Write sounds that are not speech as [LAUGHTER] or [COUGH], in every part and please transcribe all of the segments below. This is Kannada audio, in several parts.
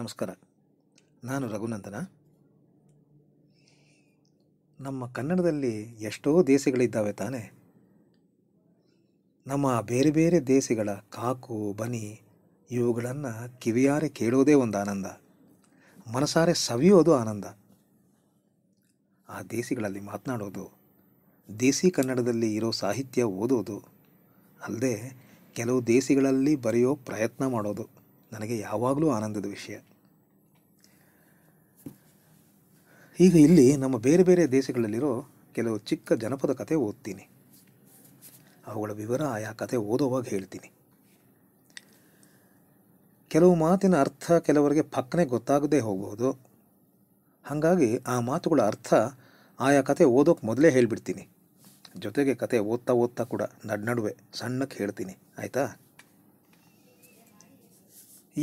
ನಮಸ್ಕಾರ ನಾನು ರಘುನಂದನ ನಮ್ಮ ಕನ್ನಡದಲ್ಲಿ ಎಷ್ಟೋ ದೇಶಗಳಿದ್ದಾವೆ ತಾನೆ ನಮ್ಮ ಬೇರೆ ಬೇರೆ ದೇಶಗಳ ಕಾಕು ಬನಿ ಇವುಗಳನ್ನು ಕಿವಿಯಾರೆ ಕೇಳೋದೇ ಒಂದು ಆನಂದ ಮನಸಾರೆ ಸವಿಯೋದು ಆನಂದ ಆ ದೇಸಿಗಳಲ್ಲಿ ಮಾತನಾಡೋದು ದೇಸಿ ಕನ್ನಡದಲ್ಲಿ ಇರೋ ಸಾಹಿತ್ಯ ಓದೋದು ಅಲ್ಲದೆ ಕೆಲವು ದೇಸಿಗಳಲ್ಲಿ ಬರೆಯೋ ಪ್ರಯತ್ನ ಮಾಡೋದು ನನಗೆ ಯಾವಾಗಲೂ ಆನಂದದ ವಿಷಯ ಈಗ ಇಲ್ಲಿ ನಮ್ಮ ಬೇರೆ ಬೇರೆ ದೇಶಗಳಲ್ಲಿರೋ ಕೆಲವು ಚಿಕ್ಕ ಜನಪದ ಕತೆ ಓದ್ತೀನಿ ಅವುಗಳ ವಿವರ ಆಯಾ ಕತೆ ಓದೋವಾಗ ಹೇಳ್ತೀನಿ ಕೆಲವು ಮಾತಿನ ಅರ್ಥ ಕೆಲವರಿಗೆ ಪಕ್ಕನೆ ಗೊತ್ತಾಗದೇ ಹೋಗ್ಬೋದು ಹಾಗಾಗಿ ಆ ಮಾತುಗಳ ಅರ್ಥ ಆಯಾ ಕತೆ ಓದೋಕ್ಕೆ ಮೊದಲೇ ಹೇಳಿಬಿಡ್ತೀನಿ ಜೊತೆಗೆ ಕತೆ ಓದ್ತಾ ಓದ್ತಾ ಕೂಡ ನಡ್ ನಡುವೆ ಸಣ್ಣಕ್ಕೆ ಹೇಳ್ತೀನಿ ಆಯಿತಾ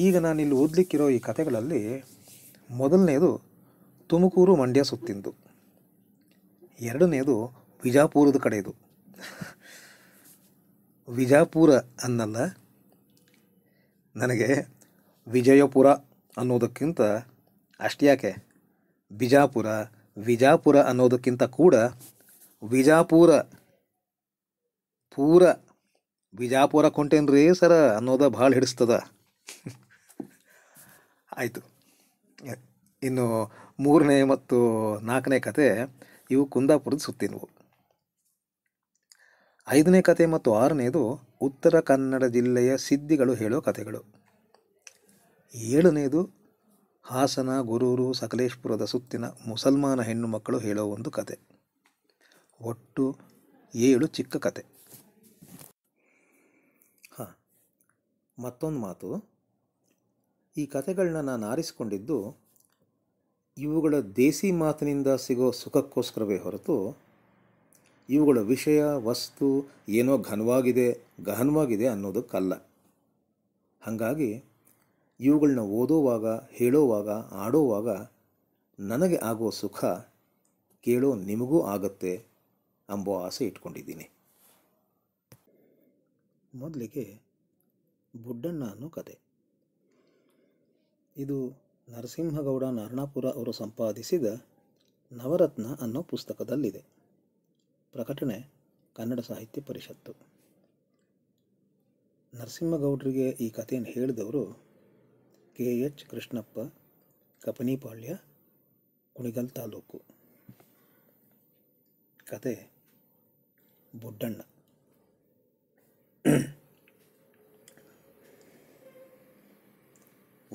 ಈಗ ನಾನಿಲ್ಲಿ ಓದಲಿಕ್ಕಿರೋ ಈ ಕಥೆಗಳಲ್ಲಿ ಮೊದಲನೆಯದು ತುಮಕೂರು ಮಂಡ್ಯ ಸುತ್ತಿಂದು ಎರಡನೆಯದು ವಿಜಾಪುರದ ಕಡೆದು ವಿಜಾಪುರ ಅನ್ನಲ್ಲ ನನಗೆ ವಿಜಯಪುರ ಅನ್ನೋದಕ್ಕಿಂತ ಯಾಕೆ ಬಿಜಾಪುರ ವಿಜಾಪುರ ಅನ್ನೋದಕ್ಕಿಂತ ಕೂಡ ವಿಜಾಪುರ ಪೂರ ಬಿಜಾಪುರ ಕೊಂಟೇನ್ರಿ ಸರ ಅನ್ನೋದ ಭಾಳ ಹಿಡಿಸ್ತದ ಆಯಿತು ಇನ್ನು ಮೂರನೇ ಮತ್ತು ನಾಲ್ಕನೇ ಕತೆ ಇವು ಕುಂದಾಪುರದ ಸುತ್ತಿನವು ಐದನೇ ಕತೆ ಮತ್ತು ಆರನೇದು ಉತ್ತರ ಕನ್ನಡ ಜಿಲ್ಲೆಯ ಸಿದ್ಧಿಗಳು ಹೇಳೋ ಕಥೆಗಳು ಏಳನೇದು ಹಾಸನ ಗುರೂರು ಸಕಲೇಶ್ಪುರದ ಸುತ್ತಿನ ಮುಸಲ್ಮಾನ ಹೆಣ್ಣು ಮಕ್ಕಳು ಹೇಳೋ ಒಂದು ಕತೆ ಒಟ್ಟು ಏಳು ಚಿಕ್ಕ ಕತೆ ಹಾಂ ಮತ್ತೊಂದು ಮಾತು ಈ ಕತೆಗಳನ್ನ ನಾನು ಆರಿಸಿಕೊಂಡಿದ್ದು ಇವುಗಳ ದೇಸಿ ಮಾತಿನಿಂದ ಸಿಗೋ ಸುಖಕ್ಕೋಸ್ಕರವೇ ಹೊರತು ಇವುಗಳ ವಿಷಯ ವಸ್ತು ಏನೋ ಘನವಾಗಿದೆ ಗಹನವಾಗಿದೆ ಅನ್ನೋದಕ್ಕಲ್ಲ ಹಾಗಾಗಿ ಇವುಗಳನ್ನ ಓದೋವಾಗ ಹೇಳೋವಾಗ ಆಡೋವಾಗ ನನಗೆ ಆಗೋ ಸುಖ ಕೇಳೋ ನಿಮಗೂ ಆಗತ್ತೆ ಅಂಬೋ ಆಸೆ ಇಟ್ಕೊಂಡಿದ್ದೀನಿ ಮೊದಲಿಗೆ ಬುಡ್ಡಣ್ಣ ಅನ್ನೋ ಕತೆ ಇದು ನರಸಿಂಹಗೌಡ ನಾರಣಾಪುರ ಅವರು ಸಂಪಾದಿಸಿದ ನವರತ್ನ ಅನ್ನೋ ಪುಸ್ತಕದಲ್ಲಿದೆ ಪ್ರಕಟಣೆ ಕನ್ನಡ ಸಾಹಿತ್ಯ ಪರಿಷತ್ತು ನರಸಿಂಹಗೌಡರಿಗೆ ಈ ಕಥೆಯನ್ನು ಹೇಳಿದವರು ಕೆ ಎಚ್ ಕೃಷ್ಣಪ್ಪ ಕಪನಿಪಾಳ್ಯ ಕುಣಿಗಲ್ ತಾಲೂಕು ಕತೆ ಬುಡ್ಡಣ್ಣ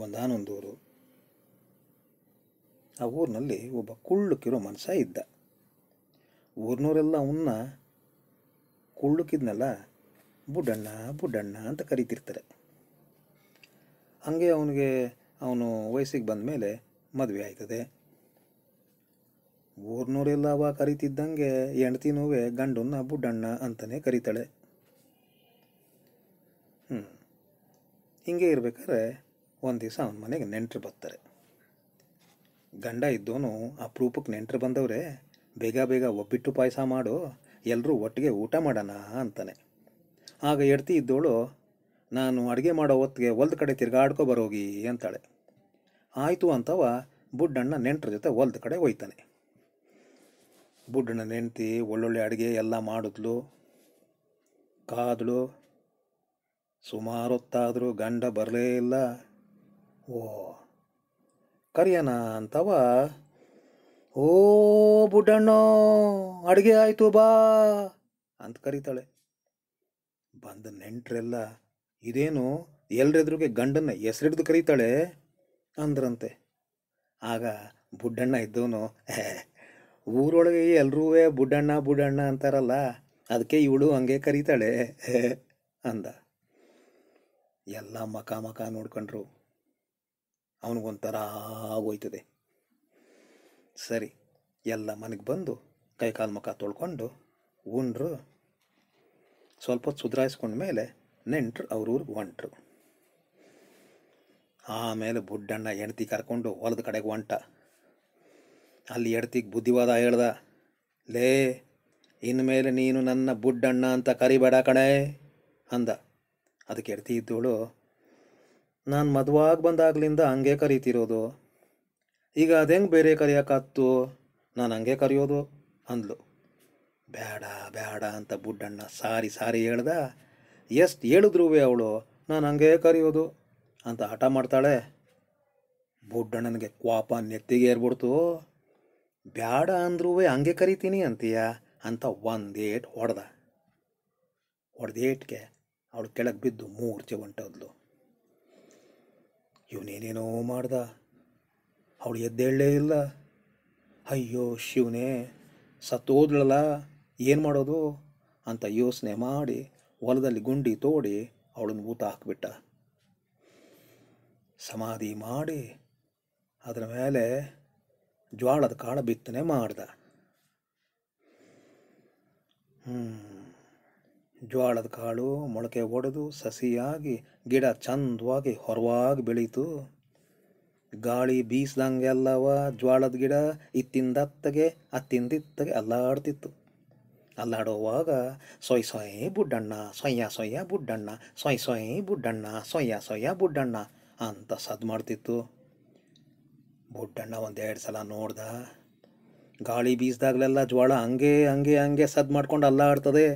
ಒಂದಾನೊಂದೂರು ಆ ಊರಿನಲ್ಲಿ ಒಬ್ಬ ಕುಳ್ಳುಕಿರೋ ಮನುಷ್ಯ ಇದ್ದ ಊರಿನವರೆಲ್ಲ ಉನ್ನ ಕುಳ್ಳುಕಿದ್ನಲ್ಲ ಬುಡ್ಡಣ್ಣ ಬುಡ್ಡಣ್ಣ ಅಂತ ಕರಿತಿರ್ತಾರೆ ಹಂಗೆ ಅವನಿಗೆ ಅವನು ವಯಸ್ಸಿಗೆ ಬಂದ ಮೇಲೆ ಮದುವೆ ಆಯ್ತದೆ ಊರ್ನೂರೆಲ್ಲ ಅವ ಕರಿತಿದ್ದಂಗೆ ಹೆಂಡ್ತಿನೂವೆ ಗಂಡನ್ನ ಬುಡ್ಡಣ್ಣ ಅಂತಲೇ ಕರೀತಾಳೆ ಹ್ಞೂ ಹಿಂಗೆ ಇರ್ಬೇಕಾದ್ರೆ ಒಂದು ದಿವಸ ಅವನ ಮನೆಗೆ ನೆಂಟರು ಬರ್ತಾರೆ ಗಂಡ ಇದ್ದವನು ಅಪರೂಪಕ್ಕೆ ನೆಂಟರು ಬಂದವ್ರೆ ಬೇಗ ಬೇಗ ಒಬ್ಬಿಟ್ಟು ಪಾಯಸ ಮಾಡು ಎಲ್ಲರೂ ಒಟ್ಟಿಗೆ ಊಟ ಮಾಡೋಣ ಅಂತಾನೆ ಆಗ ಎಡ್ತಿ ಇದ್ದವಳು ನಾನು ಅಡುಗೆ ಮಾಡೋ ಹೊತ್ತಿಗೆ ಹೊಲ್ದ ಕಡೆ ತಿರ್ಗಾಡ್ಕೊ ಬರೋಗಿ ಅಂತಾಳೆ ಆಯಿತು ಅಂತವ ಬುಡ್ಡಣ್ಣ ನೆಂಟ್ರ ಜೊತೆ ಹೊಲ್ದ ಕಡೆ ಹೋಯ್ತಾನೆ ಬುಡ್ಡಣ್ಣ ನೆಂಟಿ ಒಳ್ಳೊಳ್ಳೆ ಅಡುಗೆ ಎಲ್ಲ ಮಾಡಿದ್ಲು ಕಾದಳು ಸುಮಾರು ಹೊತ್ತಾದರೂ ಗಂಡ ಬರಲೇ ಇಲ್ಲ ಓ ಕರಿಯಣ ಅಂತವ ಓ ಬುಡ್ಡಣ್ಣೋ ಅಡುಗೆ ಆಯಿತು ಬಾ ಅಂತ ಕರೀತಾಳೆ ಬಂದ ನೆಂಟ್ರೆಲ್ಲ ಇದೇನು ಎಲ್ರೆದ್ರಿಗೆ ಗಂಡನ್ನ ಹೆಸರಿಡ್ದು ಕರೀತಾಳೆ ಅಂದ್ರಂತೆ ಆಗ ಬುಡ್ಡಣ್ಣ ಇದ್ದವನು ಊರೊಳಗೆ ಎಲ್ರೂ ಬುಡ್ಡಣ್ಣ ಬುಡ್ಡಣ್ಣ ಅಂತಾರಲ್ಲ ಅದಕ್ಕೆ ಇವಳು ಹಂಗೆ ಕರೀತಾಳೆ ಅಂದ ಎಲ್ಲ ಮಖ ಮಖ ನೋಡ್ಕೊಂಡ್ರು ಅವನಿಗೊಂಥರ ಆಗೋಯ್ತದೆ ಸರಿ ಎಲ್ಲ ಮನೆಗೆ ಬಂದು ಕೈಕಾಲು ಮುಖ ತೊಳ್ಕೊಂಡು ಉಂಡ್ರು ಸ್ವಲ್ಪ ಹೊತ್ತು ಸುಧಾರಿಸ್ಕೊಂಡ ಮೇಲೆ ನೆಂಟ್ರು ಅವ್ರೂರಿಗೆ ಹೊಂಟ್ರು ಆಮೇಲೆ ಬುಡ್ಡಣ್ಣ ಹೆಂಡ್ತಿ ಕರ್ಕೊಂಡು ಹೊಲದ ಕಡೆಗೆ ಹೊಂಟ ಅಲ್ಲಿ ಎಡ್ತಿಗೆ ಬುದ್ಧಿವಾದ ಹೇಳ್ದ ಲೇ ಇನ್ಮೇಲೆ ನೀನು ನನ್ನ ಬುಡ್ಡಣ್ಣ ಅಂತ ಕರಿಬೇಡ ಕಣೆ ಅಂದ ಅದಕ್ಕೆ ಹೆಡ್ತಿ ಇದ್ದೋಳು ನಾನು ಮದುವಾಗಿ ಬಂದಾಗ್ಲಿಂದ ಹಂಗೆ ಕರೀತಿರೋದು ಈಗ ಅದೆಂಗೆ ಬೇರೆ ಕರೆಯೋಕ್ಕಾಗ್ತು ನಾನು ಹಂಗೆ ಕರೆಯೋದು ಅಂದ್ಲು ಬೇಡ ಬೇಡ ಅಂತ ಬುಡ್ಡಣ್ಣ ಸಾರಿ ಸಾರಿ ಹೇಳ್ದ ಎಷ್ಟು ಹೇಳಿದ್ರೂ ಅವಳು ನಾನು ಹಂಗೆ ಕರೆಯೋದು ಅಂತ ಹಠ ಮಾಡ್ತಾಳೆ ಬುಡ್ಡಣ್ಣನಿಗೆ ಕೋಪ ನೆತ್ತಿಗೆ ಏರ್ಬಿಡ್ತು ಬೇಡ ಅಂದ್ರೂ ಹಂಗೆ ಕರಿತೀನಿ ಅಂತೀಯ ಅಂತ ಒಂದೇಟ್ ಹೊಡೆದ ಹೊಡೆದೇಟ್ಗೆ ಅವಳು ಕೆಳಗೆ ಬಿದ್ದು ಮೂರ್ಛೆ ಹೊಂಟೋದ್ಲು ಇವನೇನೇನೋ ಮಾಡ್ದ ಅವಳು ಎದ್ದೇಳಲೇ ಇಲ್ಲ ಅಯ್ಯೋ ಶಿವನೇ ಸತ್ತೋದ್ಲಲ್ಲ ಏನು ಮಾಡೋದು ಅಂತ ಯೋಚನೆ ಮಾಡಿ ಹೊಲದಲ್ಲಿ ಗುಂಡಿ ತೋಡಿ ಅವಳನ್ನು ಊತ ಹಾಕಿಬಿಟ್ಟ ಸಮಾಧಿ ಮಾಡಿ ಅದರ ಮೇಲೆ ಜ್ವಾಳದ ಕಾಳ ಬಿತ್ತನೆ ಮಾಡ್ದ ಹ್ಞೂ ಜ್ವಾಳದ ಕಾಳು ಮೊಳಕೆ ಒಡೆದು ಸಸಿಯಾಗಿ ಗಿಡ ಚಂದವಾಗಿ ಹೊರವಾಗಿ ಬೆಳೀತು ಗಾಳಿ ಬೀಸ್ದಂಗೆಲ್ಲವ ಜ್ವಾಳದ ಗಿಡ ಇತ್ತಿಂದತ್ತಗೆ ಅತ್ತಿಂದಿತ್ತಗೆ ಅಲ್ಲಾಡ್ತಿತ್ತು ಅಲ್ಲಾಡುವಾಗ ಸೊಯ್ ಸೊಯ್ ಬುಡ್ಡಣ್ಣ ಸೊಯ್ಯ ಸೊಯ್ಯ ಬುಡ್ಡಣ್ಣ ಸೊಯ್ ಸೊಯ್ ಬುಡ್ಡಣ್ಣ ಸೊಯ್ಯ ಸೊಯ್ಯ ಬುಡ್ಡಣ್ಣ ಅಂತ ಸದ್ ಮಾಡ್ತಿತ್ತು ಬುಡ್ಡಣ್ಣ ಒಂದೆರಡು ಸಲ ನೋಡ್ದ ಗಾಳಿ ಬೀಸ್ದಾಗಲೆಲ್ಲ ಜ್ವಾಳ ಹಂಗೆ ಹಂಗೆ ಹಂಗೆ ಸದ್ ಮಾಡ್ಕೊಂಡು ಅಲ್ಲಾಡ್ತದೆ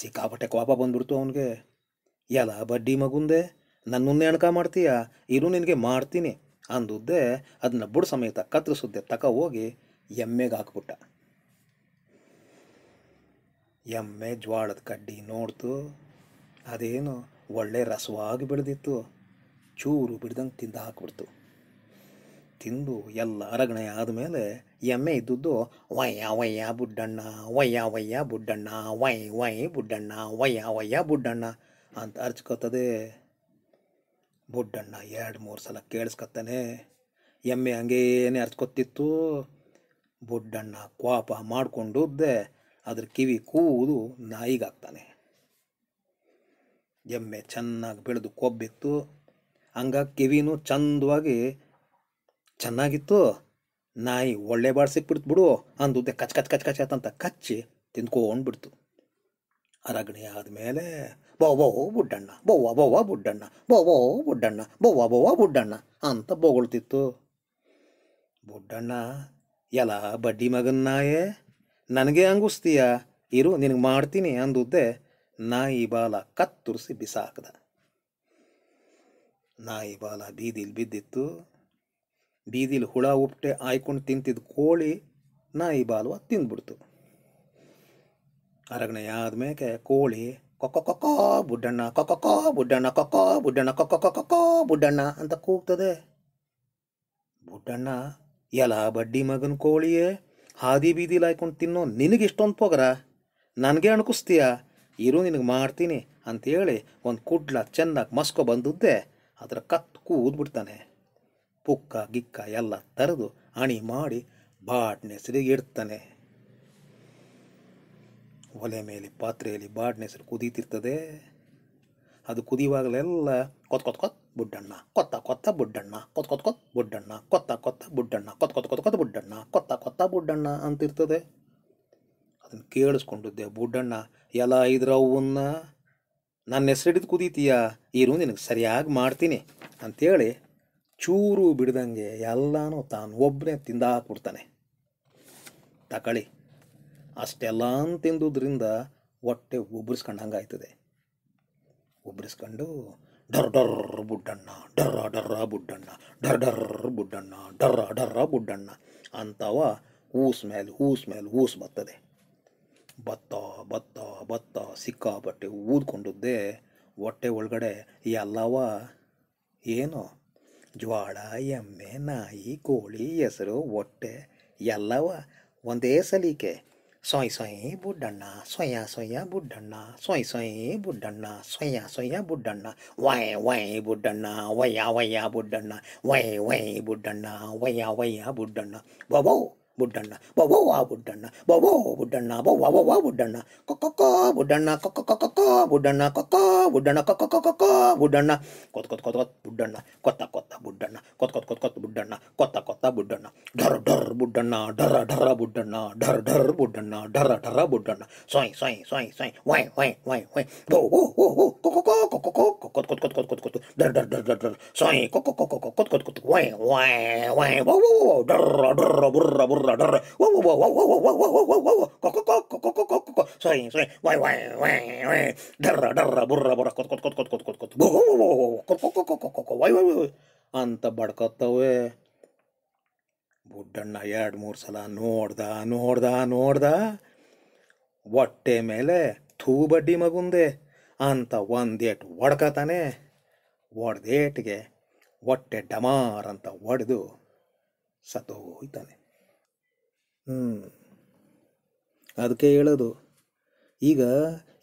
ಸಿಕ್ಕಾಪಟ್ಟೆ ಕೋಪ ಬಂದ್ಬಿಡ್ತು ಅವನಿಗೆ ಎಲ್ಲ ಬಡ್ಡಿ ಮಗುಂದೆ ನನ್ನುನ್ನೇ ಅಣಕ ಮಾಡ್ತೀಯಾ ಇರು ನಿನಗೆ ಮಾಡ್ತೀನಿ ಅಂದುದ್ದೆ ಅದನ್ನ ಬುಡ ಸಮೇತ ಕತ್ತರಿಸುದ್ದೆ ತಕ ಹೋಗಿ ಎಮ್ಮೆಗೆ ಹಾಕ್ಬಿಟ್ಟ ಎಮ್ಮೆ ಜ್ವಾಳದ ಕಡ್ಡಿ ನೋಡ್ತು ಅದೇನು ಒಳ್ಳೆ ರಸವಾಗಿ ಬೆಳೆದಿತ್ತು ಚೂರು ಬಿಡ್ದಂಗೆ ತಿಂದು ಹಾಕ್ಬಿಡ್ತು ತಿಂದು ಎಲ್ಲ ಅರಗಣೆ ಆದಮೇಲೆ ಎಮ್ಮೆ ಇದ್ದದ್ದು ವಯ್ಯ ವಯ್ಯ ಬುಡ್ಡಣ್ಣ ವಯ್ಯ ವಯ್ಯ ಬುಡ್ಡಣ್ಣ ವೈ ವೈ ಬುಡ್ಡಣ್ಣ ವಯ್ಯ ವಯ್ಯ ಬುಡ್ಡಣ್ಣ ಅಂತ ಅರ್ಚ್ಕೋತದೆ ಬುಡ್ಡಣ್ಣ ಎರಡು ಮೂರು ಸಲ ಕೇಳಿಸ್ಕೊತಾನೆ ಎಮ್ಮೆ ಹಂಗೇನೆ ಅರ್ಚ್ಕೊತಿತ್ತು ಬುಡ್ಡಣ್ಣ ಕೋಪ ಮಾಡಿಕೊಂಡುದ್ದೆ ಅದ್ರ ಕಿವಿ ಕೂದು ನಾಯಿಗಾಗ್ತಾನೆ ಎಮ್ಮೆ ಚೆನ್ನಾಗಿ ಬೆಳೆದು ಕೊಬ್ಬಿತ್ತು ಹಂಗ ಕಿವಿನೂ ಚಂದವಾಗಿ ಚೆನ್ನಾಗಿತ್ತು ನಾಯಿ ಒಳ್ಳೆ ಬಾಡ್ ಸಿಕ್ಬಿಡ್ತು ಬಿಡು ಅಂದುದ್ದೆ ಕಚ್ ಕಚ್ ಕಚ್ ಕಚ್ ಅಂತ ಕಚ್ಚಿ ತಿಂದ್ಕೊಂಡ್ಬಿಡ್ತು ರಗಣಿ ಆದಮೇಲೆ ಬೋವೋ ಬುಡ್ಡಣ್ಣ ಬೊವ್ವ ಬೊವ್ವ ಬುಡ್ಡಣ್ಣ ಬೋವೋ ಬುಡ್ಡಣ್ಣ ಬೊವ್ವ ಬೊವ್ವ ಬುಡ್ಡಣ್ಣ ಅಂತ ಬೊಗಳ್ತಿತ್ತು ಬುಡ್ಡಣ್ಣ ಎಲ್ಲ ಬಡ್ಡಿ ಮಗನ ನಾಯೇ ನನಗೆ ಅಂಗುಸ್ತೀಯ ಇರು ನಿನಗೆ ಮಾಡ್ತೀನಿ ಅಂದುದ್ದೆ ನಾಯಿ ಬಾಲ ಕತ್ತುರಿಸಿ ಬಿಸಾಕದ ನಾಯಿ ಬಾಲ ಬೀದಿಲಿ ಬಿದ್ದಿತ್ತು ಬೀದಿಲಿ ಹುಳ ಉಪ್ಟೆ ಆಯ್ಕೊಂಡು ತಿಂತಿದ್ದ ಕೋಳಿ ನಾಯಿ ಬಾಲುವ ತಿಂದ್ಬಿಡ್ತು ಅರಗಣೆ ಮೇಲೆ ಕೋಳಿ ಕೊಕ್ಕ ಬುಡ್ಡಣ್ಣ ಕೊಕ್ಕ ಬುಡ್ಡಣ್ಣ ಕೊಕ್ಕ ಬುಡ್ಡಣ್ಣ ಕೋ ಬುಡ್ಡಣ್ಣ ಅಂತ ಕೂಗ್ತದೆ ಬುಡ್ಡಣ್ಣ ಎಲ್ಲ ಬಡ್ಡಿ ಮಗನ ಕೋಳಿಯೇ ಹಾದಿ ಬೀದಿ ಲಾಯ್ಕೊಂಡು ತಿನ್ನೋ ನಿನಗೆ ಇಷ್ಟೊಂದು ಪೋಗ್ರ ನನಗೆ ಅಣಕಿಸ್ತೀಯ ಇರು ನಿನಗೆ ಮಾಡ್ತೀನಿ ಅಂತೇಳಿ ಒಂದು ಕುಡ್ಲ ಚೆನ್ನಾಗಿ ಮಸ್ಕೊ ಬಂದುದ್ದೆ ಅದರ ಕತ್ತು ಕೂದ್ಬಿಡ್ತಾನೆ ಪುಕ್ಕ ಗಿಕ್ಕ ಎಲ್ಲ ತರೆದು ಅಣಿ ಮಾಡಿ ಬಾಟ್ನೆ ಇಡ್ತಾನೆ ಒಲೆ ಮೇಲೆ ಪಾತ್ರೆಯಲ್ಲಿ ಬಾಡಿನ ಹೆಸರು ಕುದೀತಿರ್ತದೆ ಅದು ಕುದಿಯುವಾಗಲೆಲ್ಲ ಕೊತ್ ಕೊತ್ ಕೊತ್ ಬುಡ್ಡಣ್ಣ ಕೊತ್ತ ಕೊತ್ತ ಬುಡ್ಡಣ್ಣ ಕೊತ್ ಕೊತ್ ಕೊತ್ ಬುಡ್ಡಣ್ಣ ಕೊತ್ತ ಕೊತ್ತ ಬುಡ್ಡಣ್ಣ ಕೊತ್ ಕೊತ್ ಕೊತ್ ಬುಡ್ಡಣ್ಣ ಕೊತ್ತ ಕೊತ್ತ ಬುಡ್ಡಣ್ಣ ಅಂತಿರ್ತದೆ ಅದನ್ನು ಕೇಳಿಸ್ಕೊಂಡಿದ್ದೆ ಬುಡ್ಡಣ್ಣ ಎಲ್ಲ ಇದ್ರವನ್ನ ನನ್ನ ಹಿಡಿದು ಕುದೀತೀಯ ಇರು ನಿನಗೆ ಸರಿಯಾಗಿ ಮಾಡ್ತೀನಿ ಅಂಥೇಳಿ ಚೂರು ಬಿಡ್ದಂಗೆ ಎಲ್ಲನೂ ತಾನು ಒಬ್ಬನೇ ತಿಂದಾಕ್ಬಿಡ್ತಾನೆ ತಕಳಿ ಅಷ್ಟೆಲ್ಲ ತಿಂದುದರಿಂದ ಹೊಟ್ಟೆ ಉಬ್ಬರಿಸ್ಕೊಂಡಂಗೆ ಆಯ್ತದೆ ಉಬ್ಬರಿಸ್ಕೊಂಡು ಡರ್ ಡರ್ ಬುಡ್ಡಣ್ಣ ಡರ್ರ ಡರ್ರ ಬುಡ್ಡಣ್ಣ ಡರ್ ಡರ್ ಬುಡ್ಡಣ್ಣ ಡರ್ರ ಡರ್ರ ಬುಡ್ಡಣ್ಣ ಅಂತವ ಹೂಸ್ ಮೇಲೆ ಹೂಸ್ ಮೇಲೆ ಹೂಸ್ ಬರ್ತದೆ ಭತ್ತ ಬತ್ತ ಭತ್ತ ಸಿಕ್ಕಾಪಟ್ಟೆ ಊದ್ಕೊಂಡದ್ದೇ ಹೊಟ್ಟೆ ಒಳಗಡೆ ಎಲ್ಲವ ಏನು ಜ್ವಾಳ ಎಮ್ಮೆ ನಾಯಿ ಕೋಳಿ ಹೆಸರು ಹೊಟ್ಟೆ ಎಲ್ಲವ ಒಂದೇ ಸಲಿಕೆ சுவை சுவையே புட்டண்ணா சுவையா சுவையா புட்டண்ணா சுவை சுவையே புட்டண்ணா சுவையா சுவையா புட்டண்ணா வய வய புட்டண்ணா ஒய்யா ஒய்யா புட்டண்ணா வய வய புட்டண்ணா ஒய்யா ஒய்யா புட்டண்ணா வவோ ಬುಡ್ಡಣ್ಣ ಬವ್ವ ಬುಡ್ಡಣ್ಣ ಬವ್ವ ಬುಡ್ಡಣ್ಣ ಬವ್ವ ವವ್ವ ಬುಡ್ಡಣ್ಣ ಕೊಕ್ಕ ಬುಡ್ಡಣ್ಣ ಕೊಕ್ಕ ಕೊಕ್ಕ ಬುಡ್ಡಣ್ಣ ಕೊಕ್ಕ ಬುಡ್ಡಣ್ಣ ಕೊಕ್ಕ ಕೊಕ್ಕ ಬುಡ್ಡಣ್ಣ ಕೊತ್ ಕೊತ್ ಕೊತ್ ಕೊತ್ ಬುಡ್ಡಣ್ಣ ಕೊತ್ತ ಕೊತ್ತ ಬುಡ್ಡಣ್ಣ ಕೊತ್ ಕೊತ್ ಕೊತ್ ಕೊತ್ ಬುಡ್ಡಣ್ಣ ಕೊತ್ತ ಕೊತ್ತ ಬುಡ್ಡಣ್ಣ ಢರ್ ಢರ್ ಬುಡ್ಡಣ್ಣ ಢರ ಢರ ಬುಡ್ಡಣ್ಣ ಢರ್ ಢರ್ ಬುಡ್ಡಣ್ಣ ಢರ ಢರ ಬುಡ್ಡಣ್ಣ ಸೊಯ್ ಸೊಯ್ ಸೊಯ್ ಸೊಯ್ ವೈ ವೈ ವೈ ವೈ ಓ ಓ ಓ ಓ ಕೊಕ್ಕ ಕೊಕ್ಕ ಕೊತ್ ಕೊತ್ ಕೊತ್ ಕೊತ್ ಕೊತ್ ಕೊತ್ ಢರ್ ಢರ್ ಢರ್ ಢರ್ ಸೊಯ್ ಕೊಕ್ಕ ಕೊಕ್ಕ ಕೊತ್ ಕೊತ್ ಕೊತ್ ವೈ ವೈ ವೈ ವೈ ವೈ ಢರ್ ಢರ್ ಬುರ್ರ ಬುರ್ರ ಡರ್ರ ಓ ಓ ಓ ಓ ಓ ಓ ಓ ಓ ಓ ಕೊಕ್ಕೊ ಸೊಯ್ ಸೊಯ್ ವೈ ವೈ ವೈ ವೈ ಡರ್ರ ಡರ್ರ ಬುರ್ರ ಬುರ್ರ ಕೊತ್ ಕೊತ್ ಕೊತ್ ಕೊತ್ ಕೊತ್ ಕೊತ್ ಕೊತ್ ಓ ಓ ಓ ಓ ಕೊಕ್ಕೊ ಕೊಕ್ಕೊ ಕೊಕ್ಕೊ ವೈ ವೈ ವೈ ಅಂತ ಬಡ್ಕೊತ್ತವೆ ಬುಡ್ಡಣ್ಣ ಎರಡು ಮೂರು ಸಲ ನೋಡ್ದ ನೋಡ್ದ ನೋಡ್ದ ಒಟ್ಟೆ ಮೇಲೆ ಥೂ ಬಡ್ಡಿ ಮಗುಂದೆ ಅಂತ ಒಂದೇಟು ಒಡ್ಕತಾನೆ ಒಡ್ದೇಟಿಗೆ ಒಟ್ಟೆ ಡಮಾರ್ ಅಂತ ಒಡೆದು ಸತ್ತೋಗ್ತಾನೆ ಹ್ಞೂ ಅದಕ್ಕೆ ಹೇಳೋದು ಈಗ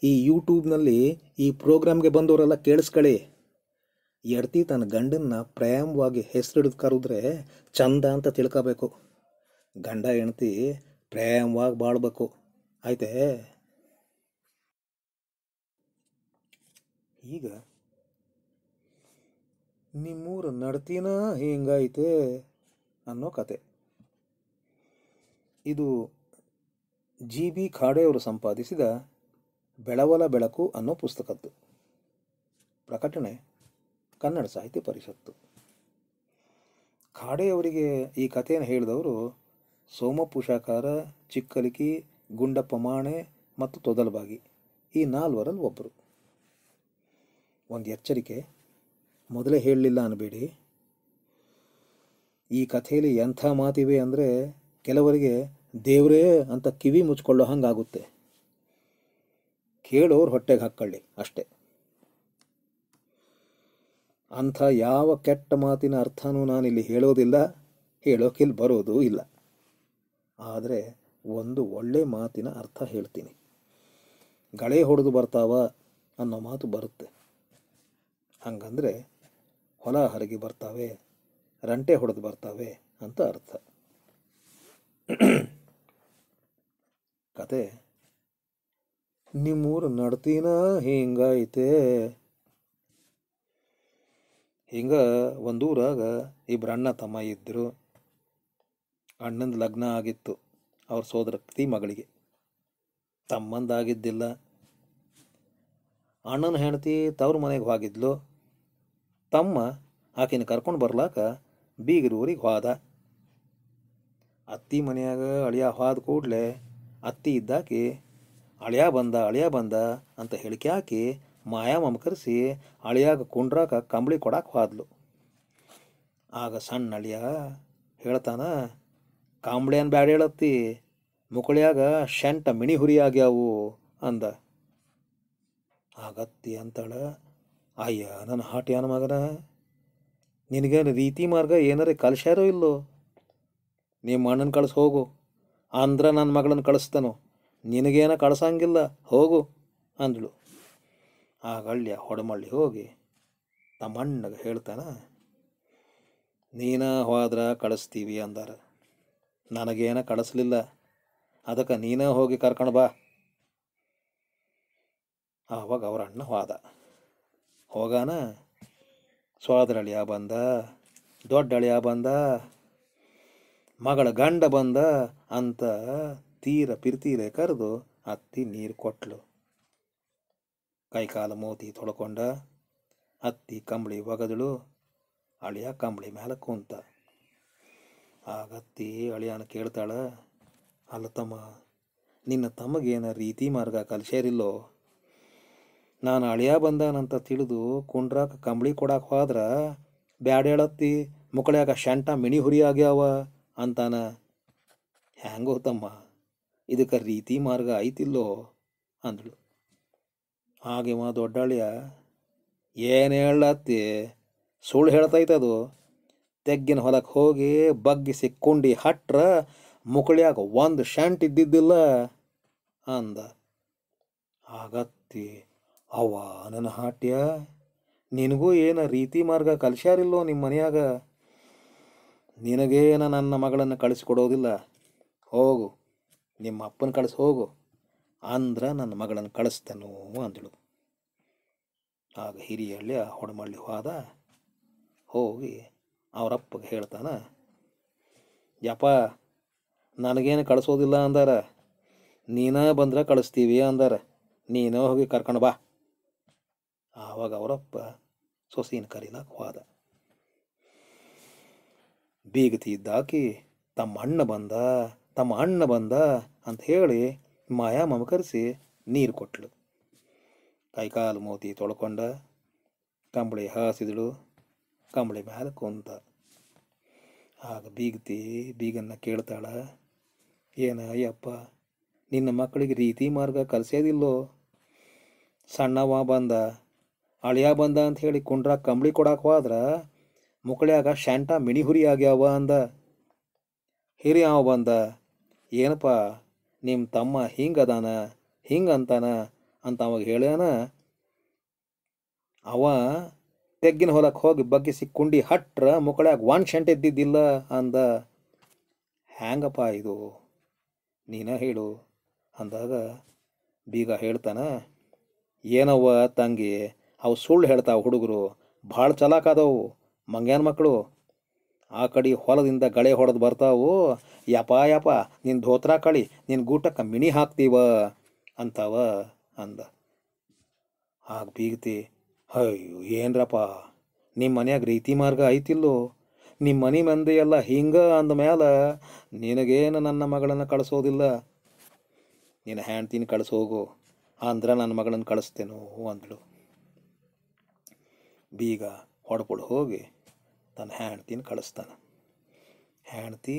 ಈ ಯೂಟ್ಯೂಬ್ನಲ್ಲಿ ಈ ಪ್ರೋಗ್ರಾಮ್ಗೆ ಬಂದವರೆಲ್ಲ ಕೇಳಿಸ್ಕೊಳ್ಳಿ ಎಡ್ತಿ ತನ್ನ ಗಂಡನ್ನ ಪ್ರೇಮವಾಗಿ ಹೆಸರಿಡಿದು ಕರೆದ್ರೆ ಚಂದ ಅಂತ ತಿಳ್ಕೋಬೇಕು ಗಂಡ ಹೆಂಡತಿ ಪ್ರೇಮವಾಗಿ ಬಾಳ್ಬೇಕು ಆಯ್ತೇ ಈಗ ನಿಮ್ಮೂರು ನಡ್ತೀನ ಹಿಂಗೈತೆ ಅನ್ನೋ ಕತೆ ಇದು ಜಿ ಬಿ ಖಾಡೆಯವರು ಸಂಪಾದಿಸಿದ ಬೆಳವಲ ಬೆಳಕು ಅನ್ನೋ ಪುಸ್ತಕದ್ದು ಪ್ರಕಟಣೆ ಕನ್ನಡ ಸಾಹಿತ್ಯ ಪರಿಷತ್ತು ಖಾಡೆಯವರಿಗೆ ಈ ಕಥೆಯನ್ನು ಹೇಳಿದವರು ಪುಷಾಕಾರ ಚಿಕ್ಕಲಿಕಿ ಗುಂಡಪ್ಪ ಮಾಣೆ ಮತ್ತು ತೊದಲಬಾಗಿ ಈ ನಾಲ್ವರಲ್ಲಿ ಒಬ್ಬರು ಒಂದು ಎಚ್ಚರಿಕೆ ಮೊದಲೇ ಹೇಳಲಿಲ್ಲ ಅನ್ನಬೇಡಿ ಈ ಕಥೆಯಲ್ಲಿ ಎಂಥ ಮಾತಿವೆ ಅಂದರೆ ಕೆಲವರಿಗೆ ದೇವರೇ ಅಂತ ಕಿವಿ ಮುಚ್ಕೊಳ್ಳೋ ಹಂಗಾಗುತ್ತೆ ಕೇಳೋರು ಹೊಟ್ಟೆಗೆ ಹಾಕ್ಕೊಳ್ಳಿ ಅಷ್ಟೇ ಅಂಥ ಯಾವ ಕೆಟ್ಟ ಮಾತಿನ ಅರ್ಥನೂ ನಾನಿಲ್ಲಿ ಹೇಳೋದಿಲ್ಲ ಹೇಳೋಕಿಲ್ಲಿ ಬರೋದೂ ಇಲ್ಲ ಆದರೆ ಒಂದು ಒಳ್ಳೆ ಮಾತಿನ ಅರ್ಥ ಹೇಳ್ತೀನಿ ಗಳೆ ಹೊಡೆದು ಬರ್ತಾವ ಅನ್ನೋ ಮಾತು ಬರುತ್ತೆ ಹಂಗಂದರೆ ಹೊಲ ಹರಗಿ ಬರ್ತಾವೆ ರಂಟೆ ಹೊಡೆದು ಬರ್ತಾವೆ ಅಂತ ಅರ್ಥ ಕತೆ ನಿಮ್ಮೂರು ನಡ್ತೀನ ಹಿಂಗೈತೆ ಹಿಂಗ ಒಂದೂರಾಗ ಇಬ್ಬರು ಅಣ್ಣ ತಮ್ಮ ಇದ್ದರು ಅಣ್ಣಂದು ಲಗ್ನ ಆಗಿತ್ತು ಅವ್ರ ಸೋದರಕ್ತಿ ಮಗಳಿಗೆ ತಮ್ಮಂದಾಗಿದ್ದಿಲ್ಲ ಅಣ್ಣನ ಹೆಂಡತಿ ತವ್ರ ಮನೆಗೆ ಹೋಗಿದ್ಲು ತಮ್ಮ ಆಕಿನ ಕರ್ಕೊಂಡು ಬರ್ಲಾಕ ಬೀಗರೂರಿಗೆ ಹೋದ ಅತ್ತಿ ಮನೆಯಾಗ ಅಳಿಯ ಹೋದ ಕೂಡಲೇ ಅತ್ತಿ ಇದ್ದಾಕಿ ಅಳಿಯ ಬಂದ ಅಳಿಯ ಬಂದ ಅಂತ ಹೇಳಿಕೆ ಮಾಯಾ ಮಮಕರಿಸಿ ಕರೆಸಿ ಅಳಿಯಾಗ ಕುಂಡ್ರಾಕ ಕಂಬಳಿ ಕೊಡಕ್ಕೆ ಹೋದ್ಲು ಆಗ ಸಣ್ಣ ಅಳಿಯ ಹೇಳ್ತಾನ ಏನು ಬ್ಯಾಡ ಹೇಳತ್ತಿ ಮುಕಳಿಯಾಗ ಶೆಂಟ ಮಿಣಿ ಹುರಿ ಆಗ್ಯಾವು ಅಂದ ಆಗತ್ತಿ ಅಂತಾಳ ಅಯ್ಯ ನನ್ನ ಹಾಟ್ಯಾನ ಮಗನ ನಿನಗೇನು ರೀತಿ ಮಾರ್ಗ ಏನಾರ ಕಲ್ಸ್ಯಾರೋ ಇಲ್ಲೋ ನಿಮ್ಮ ಅಣ್ಣನ ಕಳಿಸ್ ಹೋಗು ಅಂದ್ರ ನನ್ನ ಮಗಳನ್ನು ಕಳಿಸ್ತಾನೋ ನಿನಗೇನ ಕಳಿಸಂಗಿಲ್ಲ ಹೋಗು ಅಂದಳು ಹಳ್ಳಿಯ ಹೊಡಮಳ್ಳಿ ಹೋಗಿ ತಮ್ಮಣ್ಣಗೆ ಹೇಳ್ತಾನ ನೀನ ಹೋದ್ರ ಕಳಿಸ್ತೀವಿ ಅಂದಾರ ನನಗೇನ ಕಳಿಸ್ಲಿಲ್ಲ ಅದಕ್ಕೆ ನೀನೇ ಹೋಗಿ ಕರ್ಕೊಂಡು ಬಾ ಆವಾಗ ಅವ್ರ ಅಣ್ಣ ಹೋದ ಹೋಗಾನ ಸ್ವಾದ್ರ ಅಳಿಯ ಬಂದ ದೊಡ್ಡಳಿಯ ಬಂದ ಮಗಳ ಗಂಡ ಬಂದ ಅಂತ ತೀರ ಪಿರ್ತೀರೆ ಕರೆದು ಅತ್ತಿ ನೀರು ಕೊಟ್ಲು ಕೈಕಾಲು ಮೋತಿ ತೊಳ್ಕೊಂಡ ಅತ್ತಿ ಕಂಬಳಿ ಒಗದಳು ಅಳಿಯ ಕಂಬಳಿ ಮೇಲೆ ಕುಂತ ಆಗತ್ತಿ ಅಳಿಯನ ಕೇಳ್ತಾಳ ಅಲ್ಲ ತಮ್ಮ ನಿನ್ನ ತಮ್ಮಗೇನ ರೀತಿ ಮಾರ್ಗ ಕಲಿಸ್ಯಾರಿಲ್ಲೋ ನಾನು ಅಳಿಯ ಬಂದಾನಂತ ತಿಳಿದು ಕುಂಡ್ರಾಕ ಕಂಬಳಿ ಕೊಡಕ್ಕೆ ಹೋದ್ರ ಬ್ಯಾಡೇಳತ್ತಿ ಮುಕ್ಕಳ್ಯಾಗ ಶಂಟ ಮಿಣಿ ಹುರಿ ಆಗ್ಯಾವ ಅಂತಾನ ಹ್ಯಾಂಗೋ ತಮ್ಮ ಇದಕ್ಕೆ ರೀತಿ ಮಾರ್ಗ ಐತಿಲ್ಲೋ ಅಂದಳು ಹಾಗೆವ ದೊಡ್ಡಾಳ್ಯ ಏನು ಹೇಳತ್ತಿ ಸುಳ್ಳು ಹೇಳ್ತೈತದು ತೆಗ್ಗಿನ ಹೊಲಕ್ಕೆ ಹೋಗಿ ಬಗ್ಗಿ ಸಿಕ್ಕೊಂಡಿ ಹಟ್ರ ಮುಕಳಿಯಾಗ ಒಂದು ಶಂಟ್ ಇದ್ದಿದ್ದಿಲ್ಲ ಅಂದ ಆಗತ್ತಿ ಅವ ನನ್ನ ಹಾಟ್ಯ ನಿನಗೂ ಏನು ರೀತಿ ಮಾರ್ಗ ಕಲಿಸ್ಯಾರಿಲ್ಲೋ ನಿಮ್ಮ ಮನೆಯಾಗ ನಿನಗೇನು ನನ್ನ ಮಗಳನ್ನು ಕಳಿಸಿಕೊಡೋದಿಲ್ಲ ಹೋಗು ನಿಮ್ಮ ಅಪ್ಪನ ಕಳಿಸಿ ಹೋಗು ಅಂದ್ರೆ ನನ್ನ ಮಗಳನ್ನು ಕಳಿಸ್ತೇನೋ ಅಂದಳು ಆಗ ಹಿರಿಯಲ್ಲಿ ಆ ಹೊಡಮಳ್ಳಿ ಹೋದ ಹೋಗಿ ಅವರಪ್ಪಗೆ ಹೇಳ್ತಾನೆ ಯಪ್ಪ ನನಗೇನು ಕಳಿಸೋದಿಲ್ಲ ಅಂದಾರ ನೀನೇ ಬಂದ್ರೆ ಕಳಿಸ್ತೀವಿ ಅಂದಾರ ನೀನೇ ಹೋಗಿ ಕರ್ಕೊಂಡು ಬಾ ಆವಾಗ ಅವರಪ್ಪ ಸೊಸಿನ ಕರೀಲಾಕ ಹೋದ ಬೀಗತಿ ಇದ್ದಾಕಿ ತಮ್ಮ ಅಣ್ಣ ಬಂದ ತಮ್ಮ ಅಣ್ಣ ಬಂದ ಅಂತ ಹೇಳಿ ಮಾಯಾ ಮಮಕರಿಸಿ ನೀರು ಕೊಟ್ಟಳು ಕೈಕಾಲು ಮೋತಿ ತೊಳ್ಕೊಂಡ ಕಂಬಳಿ ಹಾಸಿದಳು ಕಂಬಳಿ ಮೇಲೆ ಕುಂತ ಆಗ ಬೀಗತಿ ಬೀಗನ್ನ ಕೇಳ್ತಾಳ ಏನ ಅಯ್ಯಪ್ಪ ನಿನ್ನ ಮಕ್ಕಳಿಗೆ ರೀತಿ ಮಾರ್ಗ ಕಲಿಸೋದಿಲ್ಲೋ ಸಣ್ಣವ ಬಂದ ಅಳಿಯ ಬಂದ ಅಂತ ಹೇಳಿ ಕುಂಡ್ರ ಕಂಬಳಿ ಕೊಡಕ್ಕೆ ಮುಕ್ಳ್ಯಾಗ ಶ್ಯಾಂಟ ಮಿಣಿಹುರಿ ಆಗ್ಯಾವ ಅಂದ ಹಿರಿ ಬಂದ ಏನಪ್ಪ ನಿಮ್ಮ ತಮ್ಮ ಹಿಂಗೆ ಅದಾನ ಅಂತಾನ ಅಂತ ಅವಾಗ ಹೇಳ್ಯಾನ ಅವ ತೆಗ್ಗಿನ ಹೊಲಕ್ಕೆ ಹೋಗಿ ಬಗ್ಗಿಸಿ ಕುಂಡಿ ಹಟ್ರ ಮುಕಳ್ಯಾಗ ಒಂದು ಶಂಟೆ ಇದ್ದಿದ್ದಿಲ್ಲ ಅಂದ ಹ್ಯಾಂಗಪ್ಪ ಇದು ನೀನ ಹೇಳು ಅಂದಾಗ ಬೀಗ ಹೇಳ್ತಾನ ಏನವ್ವ ತಂಗಿ ಅವು ಸುಳ್ಳು ಹೇಳ್ತಾವ ಹುಡುಗರು ಭಾಳ ಚಲಾಕ ಮಂಗ್ಯಾನ ಮಕ್ಕಳು ಆ ಕಡೆ ಹೊಲದಿಂದ ಗಳೆ ಹೊಡೆದು ಬರ್ತಾವು ಯಪ ಯಪ ನಿನ್ನ ಧೋತ್ರ ಕಳಿ ನಿನ್ನ ಗೂಟಕ್ಕೆ ಮಿಣಿ ಹಾಕ್ತೀವ ಅಂತಾವ ಅಂದ ಆಗ ಬೀಗತಿ ಅಯ್ಯೋ ಏನ್ರಪ್ಪ ನಿಮ್ಮ ಮನ್ಯಾಗ ರೀತಿ ಮಾರ್ಗ ಐತಿಲ್ಲೋ ನಿಮ್ಮ ಮನೆ ಮಂದಿ ಎಲ್ಲ ಹಿಂಗೆ ಅಂದ ನಿನಗೇನು ನನ್ನ ಮಗಳನ್ನು ಕಳಿಸೋದಿಲ್ಲ ನಿನ್ನ ಹ್ಯಾಂಡ್ತೀನಿ ಕಳಿಸೋಗು ಅಂದ್ರೆ ನನ್ನ ಮಗಳನ್ನು ಕಳಿಸ್ತೇನೋ ಅಂದಳು ಬೀಗ ಹೊಡ್ಕೊಡು ಹೋಗಿ ತನ್ನ ಹೆಂಡ್ತಿನ ಕಳಿಸ್ತಾನೆ ಹೆಂಡ್ತಿ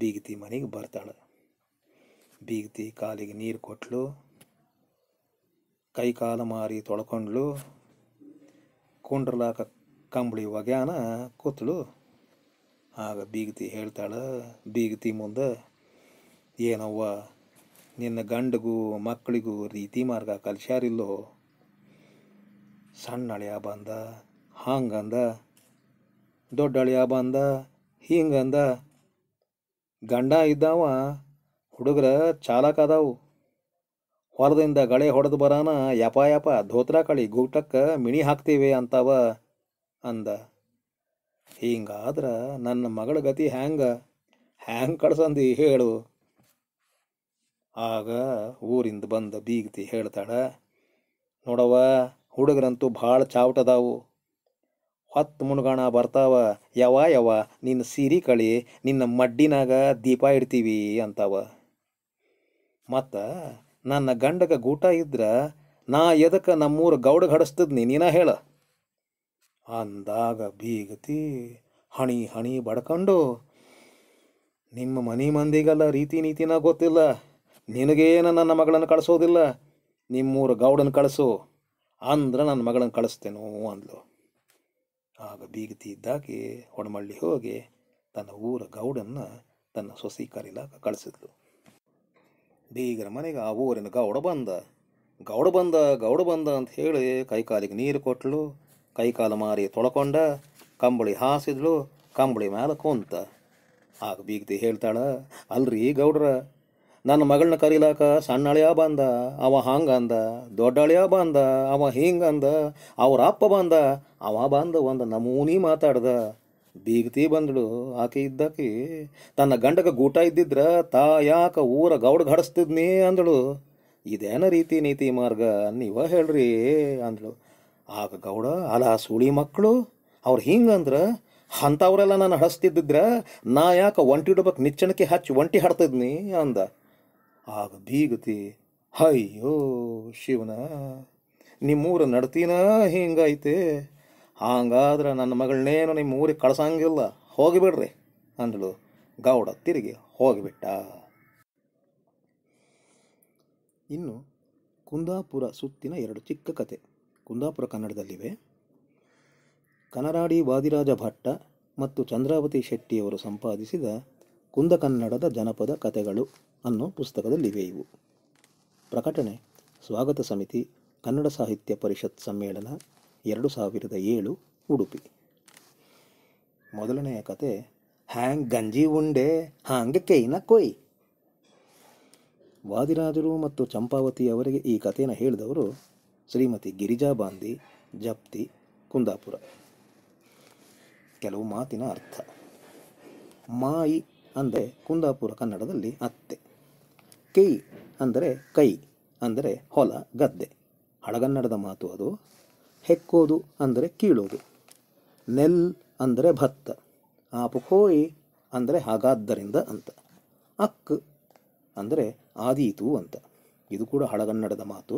ಬೀಗತಿ ಮನೆಗೆ ಬರ್ತಾಳೆ ಬೀಗತಿ ಕಾಲಿಗೆ ನೀರು ಕೊಟ್ಟಲು ಕೈ ಕಾಲು ಮಾರಿ ತೊಳ್ಕೊಂಡ್ಳು ಕುಂಡ್ರಲಾಕ ಕಂಬಳಿ ಒಗ್ಯಾನ ಕೂತ್ಳು ಆಗ ಬೀಗತಿ ಹೇಳ್ತಾಳೆ ಬೀಗತಿ ಮುಂದೆ ಏನವ್ವ ನಿನ್ನ ಗಂಡಗೂ ಮಕ್ಕಳಿಗೂ ರೀತಿ ಮಾರ್ಗ ಕಲ್ಸ್ಯಾರಿಲ್ಲೋ ಸಣ್ಣ ಅಳಿಯ ಬಂದ ಹಂಗಂದ ದೊಡ್ಡಳಿಯ ಬಂದ ಹಿಂಗಂದ ಗಂಡ ಇದ್ದಾವ ಹುಡುಗರ ಚಾಲಕ ಅದಾವು ಹೊರದಿಂದ ಗಳೆ ಹೊಡೆದು ಬರಾನ ಯಪ ಯಪ ಧೋತ್ರ ಕಳಿ ಗೂಟಕ್ಕೆ ಮಿಣಿ ಹಾಕ್ತೀವಿ ಅಂತವ ಅಂದ ಹಿಂಗಾದ್ರೆ ನನ್ನ ಮಗಳ ಗತಿ ಹ್ಯಾಂಗೆ ಹ್ಯಾಂಗೆ ಕಳ್ಸಂದಿ ಹೇಳು ಆಗ ಊರಿಂದ ಬಂದ ಬೀಗತಿ ಹೇಳ್ತಾಳ ನೋಡವ್ವ ಹುಡುಗರಂತೂ ಭಾಳ ಚಾವಟದಾವು ಹತ್ತು ಮುಣಗಾಣ ಬರ್ತಾವ ಯವ ಯವ ನಿನ್ನ ಸೀರೆ ಕಳಿ ನಿನ್ನ ಮಡ್ಡಿನಾಗ ದೀಪ ಇಡ್ತೀವಿ ಅಂತಾವ ಮತ್ತು ನನ್ನ ಗಂಡಗ ಗೂಟ ಇದ್ರೆ ನಾ ಎದಕ್ಕೆ ನಮ್ಮೂರು ಗೌಡ ಹಡಸ್ತದ್ನಿ ನೀನ ಹೇಳ ಅಂದಾಗ ಬೀಗತಿ ಹಣಿ ಹಣಿ ಬಡ್ಕೊಂಡು ನಿಮ್ಮ ಮನೆ ಮಂದಿಗೆಲ್ಲ ರೀತಿ ನೀತಿನ ಗೊತ್ತಿಲ್ಲ ನಿನಗೇನು ನನ್ನ ಮಗಳನ್ನು ಕಳಿಸೋದಿಲ್ಲ ನಿಮ್ಮೂರು ಗೌಡನ ಕಳಿಸು ಅಂದ್ರೆ ನನ್ನ ಮಗಳನ್ನು ಕಳಿಸ್ತೇನೋ ಅಂದ್ಲು ಆಗ ಬೀಗತಿ ಇದ್ದಾಕೆ ಹೊಣಮಳ್ಳಿ ಹೋಗಿ ತನ್ನ ಊರ ಗೌಡನ್ನು ತನ್ನ ಸೊಸಿ ಕರೀಲಾಕ ಕಳಿಸಿದ್ಲು ಬೀಗರ ಮನೆಗೆ ಆ ಊರಿನ ಗೌಡ ಬಂದ ಗೌಡ ಬಂದ ಗೌಡ ಬಂದ ಅಂತ ಹೇಳಿ ಕೈಕಾಲಿಗೆ ನೀರು ಕೊಟ್ಟಳು ಕೈಕಾಲು ಮಾರಿ ತೊಳ್ಕೊಂಡ ಕಂಬಳಿ ಹಾಸಿದ್ಲು ಕಂಬಳಿ ಮೇಲೆ ಕುಂತ ಆಗ ಬೀಗತಿ ಹೇಳ್ತಾಳ ಅಲ್ರಿ ಗೌಡ್ರ ನನ್ನ ಮಗಳನ್ನ ಕರೀಲಾಕ ಅಳಿಯ ಬಂದ ಅವ ಹಂಗೆ ಅಂದ ಅಳಿಯ ಬಂದ ಅವ ಹಿಂಗೆ ಅಂದ ಅವ್ರ ಅಪ್ಪ ಬಂದ ಅವ ಬಂದ ಒಂದು ನಮೂನಿ ಮಾತಾಡ್ದ ಬೀಗತಿ ಬಂದಳು ಆಕೆ ಇದ್ದಾಕಿ ತನ್ನ ಗಂಡಕ ಗೂಟ ಇದ್ದಿದ್ರ ತಾ ಯಾಕ ಊರ ಗೌಡ ಘಡಿಸ್ತಿದ್ನಿ ಅಂದಳು ಇದೇನ ರೀತಿ ನೀತಿ ಮಾರ್ಗ ನೀವ ಹೇಳ್ರಿ ಅಂದಳು ಆಗ ಗೌಡ ಅಲ ಸುಳಿ ಮಕ್ಕಳು ಅವ್ರು ಹಿಂಗಂದ್ರ ಅಂಥವ್ರೆಲ್ಲ ನಾನು ಹಡಿಸ್ತಿದ್ದಿದ್ರ ನಾ ಯಾಕೆ ಇಡ್ಬೇಕು ನಿಚ್ಚಣಕ್ಕೆ ಹಚ್ಚಿ ಒಂಟಿ ಹಡ್ತಿದ್ನಿ ಅಂದ ಆಗ ಬೀಗತಿ ಅಯ್ಯೋ ಶಿವನ ನಿಮ್ಮೂರ ನಡ್ತೀನ ಹಿಂಗೈತೆ ಹಾಗಾದ್ರೆ ನನ್ನ ಮಗಳನ್ನೇನು ನಿಮ್ಮ ಊರಿಗೆ ಕಳ್ಸಂಗಿಲ್ಲ ಹೋಗಿಬಿಡ್ರಿ ಅಂದಳು ಗೌಡ ತಿರುಗಿ ಹೋಗಿಬಿಟ್ಟ ಇನ್ನು ಕುಂದಾಪುರ ಸುತ್ತಿನ ಎರಡು ಚಿಕ್ಕ ಕತೆ ಕುಂದಾಪುರ ಕನ್ನಡದಲ್ಲಿವೆ ಕನರಾಡಿ ವಾದಿರಾಜ ಭಟ್ಟ ಮತ್ತು ಚಂದ್ರಾವತಿ ಶೆಟ್ಟಿಯವರು ಸಂಪಾದಿಸಿದ ಕುಂದ ಕನ್ನಡದ ಜನಪದ ಕತೆಗಳು ಅನ್ನೋ ಪುಸ್ತಕದಲ್ಲಿವೆ ಇವು ಪ್ರಕಟಣೆ ಸ್ವಾಗತ ಸಮಿತಿ ಕನ್ನಡ ಸಾಹಿತ್ಯ ಪರಿಷತ್ ಸಮ್ಮೇಳನ ಎರಡು ಸಾವಿರದ ಏಳು ಉಡುಪಿ ಮೊದಲನೆಯ ಕತೆ ಹ್ಯಾಂಗ್ ಗಂಜಿ ಉಂಡೆ ಹಾಂಗೆ ಕೈನ ಕೊಯ್ ವಾದಿರಾಜರು ಮತ್ತು ಚಂಪಾವತಿ ಅವರಿಗೆ ಈ ಕಥೆಯನ್ನು ಹೇಳಿದವರು ಶ್ರೀಮತಿ ಗಿರಿಜಾ ಬಾಂಧಿ ಜಪ್ತಿ ಕುಂದಾಪುರ ಕೆಲವು ಮಾತಿನ ಅರ್ಥ ಮಾಯಿ ಅಂದರೆ ಕುಂದಾಪುರ ಕನ್ನಡದಲ್ಲಿ ಅತ್ತೆ ಕೈ ಅಂದರೆ ಕೈ ಅಂದರೆ ಹೊಲ ಗದ್ದೆ ಹಳಗನ್ನಡದ ಮಾತು ಅದು ಹೆಕ್ಕೋದು ಅಂದರೆ ಕೀಳೋದು ನೆಲ್ ಅಂದರೆ ಭತ್ತ ಆಪುಕೋಯಿ ಅಂದರೆ ಹಾಗಾದ್ದರಿಂದ ಅಂತ ಅಕ್ ಅಂದರೆ ಆದೀತು ಅಂತ ಇದು ಕೂಡ ಹಳಗನ್ನಡದ ಮಾತು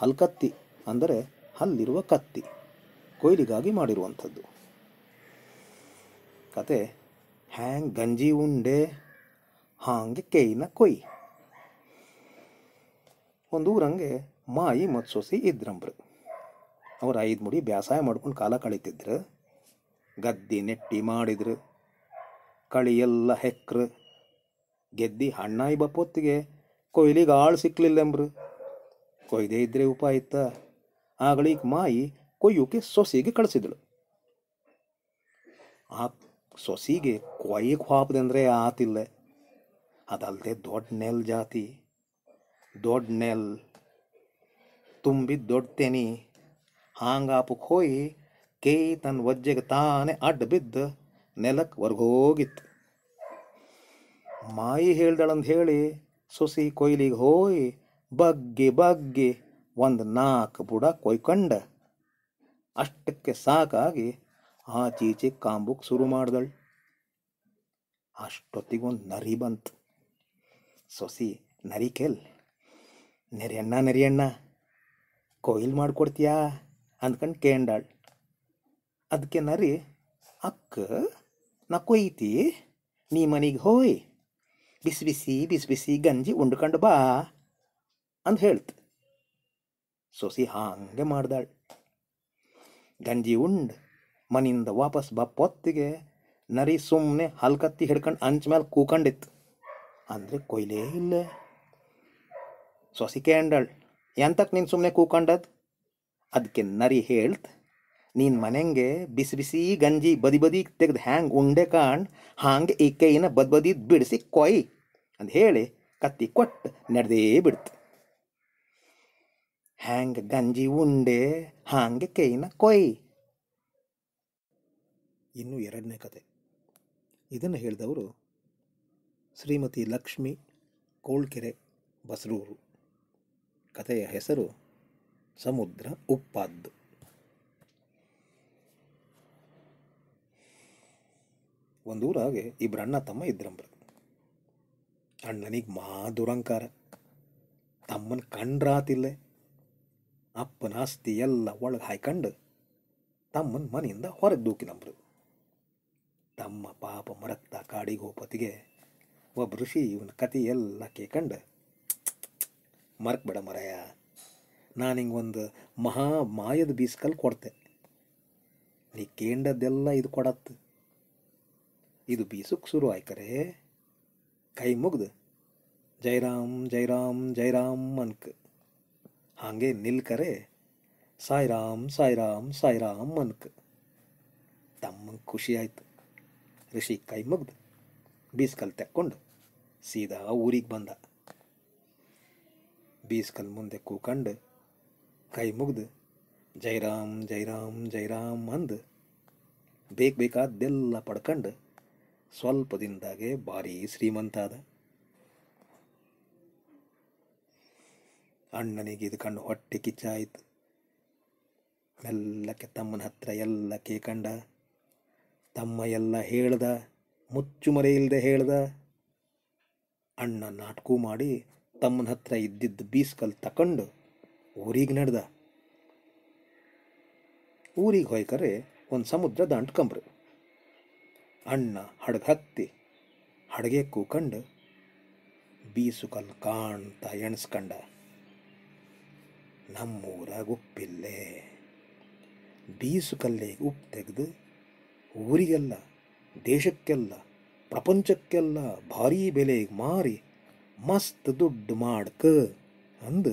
ಹಲ್ಕತ್ತಿ ಅಂದರೆ ಹಲ್ಲಿರುವ ಕತ್ತಿ ಕೊಯ್ಲಿಗಾಗಿ ಮಾಡಿರುವಂಥದ್ದು ಕತೆ ಹ್ಯಾಂಗ್ ಗಂಜಿ ಉಂಡೆ ಹಾಂಗೆ ಕೇಯಿನ ಕೊಯ್ ಒಂದು ಊರಂಗೆ ಮಾಯಿ ಮತ್ತು ಸೊಸಿ ಇದ್ರಂಬ್ರು ಅವ್ರು ಐದು ಮುಡಿ ಬೇಸಾಯ ಮಾಡ್ಕೊಂಡು ಕಾಲ ಕಳೀತಿದ್ರು ಗದ್ದಿ ನೆಟ್ಟಿ ಮಾಡಿದ್ರು ಕಳಿಯೆಲ್ಲ ಹೆಕ್ರು ಗೆದ್ದಿ ಹಣ್ಣಾಯಿ ಬಪ್ಪೊತ್ತಿಗೆ ಕೊಯ್ಲಿಗೆ ಆಳು ಎಂಬ್ರು ಕೊಯ್ದೇ ಇದ್ರೆ ಉಪಾಯ ಇತ್ತ ಆಗಳೀಗ ಮಾಯಿ ಕೊಯ್ಯೋಕೆ ಸೊಸಿಗೆ ಕಳಿಸಿದಳು ಆ ಸೊಸಿಗೆ ಕೊಯ್ಯಕ್ಕೆ ಹಾಪದೆ ಆತಿಲ್ಲೇ ಆತಿಲ್ಲ আদালতে দৌড়নেল जाती दौड़नेल तुम भी दौड़ते नी हांग आप खोई के तन वज्जग ताने अड्ड बिद्द ನೆಲಕ್ಕೆ ಹೊರ್ಗೋಗಿತ್ತು ಮಾಯಿ ಹೇಳ್ದಳಂದು ಹೇಳಿ ಸೊಸಿ ಕೊಯ್ಲಿಗೆ ಹೋಯಿ ಬಗ್ಗಿ ಬಗ್ಗಿ ಒಂದು ನಾಲ್ಕು ಬುಡ ಕೊಯ್ಕಂಡ ಅಷ್ಟಕ್ಕೆ ಸಾಕಾಗಿ ಆಚೀಚೆ ಕಾಂಬುಕ್ ಶುರು ಮಾಡ್ದಳು ಅಷ್ಟೊತ್ತಿಗೊಂದು ನರಿ ಬಂತು ಸೊಸಿ ನರಿ ಕೇಲ್ ನೆರೆಯಣ್ಣ ನರಿಯಣ್ಣ ಕೊಯ್ಲು ಮಾಡಿಕೊಡ್ತೀಯಾ ಅಂದ್ಕಂಡು ಕೇಂಡಾಳ್ ಅದಕ್ಕೆ ನರಿ ಅಕ್ಕ ನಾ ಕೊಯ್ತಿ ನೀ ಮನೆಗೆ ಹೋಯ್ ಬಿಸಿ ಬಿಸಿ ಬಿಸಿ ಬಿಸಿ ಗಂಜಿ ಉಂಡ್ಕಂಡು ಬಾ ಅಂತ ಹೇಳ್ತ ಸೊಸಿ ಹಾಗೆ ಮಾಡ್ದಾಳು ಗಂಜಿ ಉಂಡ್ ಮನೆಯಿಂದ ವಾಪಸ್ ಬಪ್ಪೊತ್ತಿಗೆ ನರಿ ಸುಮ್ಮನೆ ಹಲ್ಕತ್ತಿ ಹಿಡ್ಕೊಂಡು ಅಂಚ ಮೇಲೆ ಕೂಕೊಂಡಿತ್ತು ಅಂದರೆ ಕೊಯ್ಲೇ ಇಲ್ಲ ಸೊಸಿ ಅಂಡಳ್ ಎಂತಕ್ಕೆ ನೀನು ಸುಮ್ಮನೆ ಕೂಕಂಡದ್ ಅದಕ್ಕೆ ನರಿ ಹೇಳ್ತ ನೀನು ಮನೆಗೆ ಬಿಸಿ ಬಿಸಿ ಗಂಜಿ ಬದಿ ಬದಿ ತೆಗೆದು ಹ್ಯಾಂಗೆ ಉಂಡೆ ಕಾಣ್ ಹಾಂಗೆ ಈ ಕೈನ ಬದ್ ಬದಿ ಬಿಡಿಸಿ ಕೊಯ್ ಅಂತ ಹೇಳಿ ಕತ್ತಿ ಕೊಟ್ಟು ನಡೆದೇ ಬಿಡ್ತು ಹ್ಯಾಂಗೆ ಗಂಜಿ ಉಂಡೆ ಹಾಂಗೆ ಕೈನ ಕೊಯ್ ಇನ್ನು ಎರಡನೇ ಕತೆ ಇದನ್ನು ಹೇಳಿದವರು ಶ್ರೀಮತಿ ಲಕ್ಷ್ಮಿ ಕೋಳ್ಕೆರೆ ಬಸರೂರು ಕಥೆಯ ಹೆಸರು ಸಮುದ್ರ ಉಪ್ಪಾದ್ದು ಒಂದೂರಾಗೆ ಅಣ್ಣ ತಮ್ಮ ಇದ್ರಂಬ್ರ ಅಣ್ಣನಿಗೆ ಮಾ ದುರಂಕಾರ ತಮ್ಮನ ಕಂಡ್ರಾತಿಲ್ಲೆ ಅಪ್ಪನ ಆಸ್ತಿ ಎಲ್ಲ ಒಳಗೆ ಹಾಯ್ಕಂಡು ತಮ್ಮನ ಮನೆಯಿಂದ ಹೊರಗೆ ನಂಬರು ತಮ್ಮ ಪಾಪ ಮರಕ್ತ ಕಾಡಿಗೋಪತಿಗೆ ಒಬ್ಬ ಋಷಿ ಇವನ ಕತೆ ಎಲ್ಲ ಮರಕ್ ಮರ್ಕ್ಬೇಡ ಮರಯ್ಯ ನಾನು ಹಿಂಗೆ ಒಂದು ಮಹಾ ಮಾಯದ ಬೀಸ್ಕಲ್ಲಿ ಕೊಡ್ತೆ ನೀ ಕೇಂಡದ್ದೆಲ್ಲ ಇದು ಕೊಡತ್ತು ಇದು ಬೀಸಕ್ಕೆ ಶುರು ಆಯ್ಕರೆ ಕೈ ಮುಗ್ದು ಜೈರಾಮ್ ಜೈರಾಮ್ ಜೈರಾಮ್ ಅನ್ಕ ಹಾಗೆ ನಿಲ್ಕರೆ ಸಾಯಿರಾಮ್ ಸಾಯಿರಾಮ್ ಸಾಯಿರಾಮ್ ಅನ್ಕ ತಮ್ಮ ಖುಷಿ ಋಷಿ ಕೈ ಮುಗ್ದು ಬೀಸ್ಕಲ್ ತೆಕ್ಕೊಂಡು ಸೀದಾ ಊರಿಗೆ ಬಂದ ಬೀಸ್ಕಲ್ ಮುಂದೆ ಕೂಕಂಡು ಕೈ ಮುಗ್ದು ಜೈರಾಮ್ ಜೈರಾಮ್ ಜೈರಾಮ್ ಅಂದು ಬೇಕ ಬೇಕಾದ್ದೆಲ್ಲ ಪಡ್ಕಂಡು ಸ್ವಲ್ಪ ದಿನದಾಗೆ ಭಾರಿ ಶ್ರೀಮಂತ ಅದ ಅಣ್ಣನಿಗೆ ಇದು ಹೊಟ್ಟೆ ಕಿಚ್ಚಾಯಿತು ಮೆಲ್ಲಕ್ಕೆ ತಮ್ಮನ ಹತ್ರ ಎಲ್ಲ ಕೇಕಂಡ ತಮ್ಮ ಎಲ್ಲ ಹೇಳ್ದ ಮುಚ್ಚು ಮರೆಯಿಲ್ಲದೆ ಹೇಳ್ದ ಅಣ್ಣ ನಾಟಕ ಮಾಡಿ ತಮ್ಮನ ಹತ್ರ ಇದ್ದಿದ್ದ ಬೀಸ್ಕಲ್ ತಕೊಂಡು ಊರಿಗೆ ನಡೆದ ಊರಿಗೆ ಹೋಯ್ಕರೆ ಒಂದು ಸಮುದ್ರ ದಾಂಟ್ಕಂಬ್ರಿ ಅಣ್ಣ ಹಡಗ ಹತ್ತಿ ಹಡಗೆ ಕೂಕಂಡು ಬೀಸುಕಲ್ ಕಾಣ್ತಾ ಎಣಸ್ಕಂಡ ನಮ್ಮೂರಾಗ ಉಪ್ಪಿಲ್ಲೇ ಬೀಸುಕಲ್ಲೇ ಉಪ್ಪು ತೆಗೆದು ಊರಿಗೆಲ್ಲ ದೇಶಕ್ಕೆಲ್ಲ ಪ್ರಪಂಚಕ್ಕೆಲ್ಲ ಭಾರೀ ಬೆಲೆಗೆ ಮಾರಿ ಮಸ್ತ್ ದುಡ್ಡು ಮಾಡ್ಕ ಅಂದು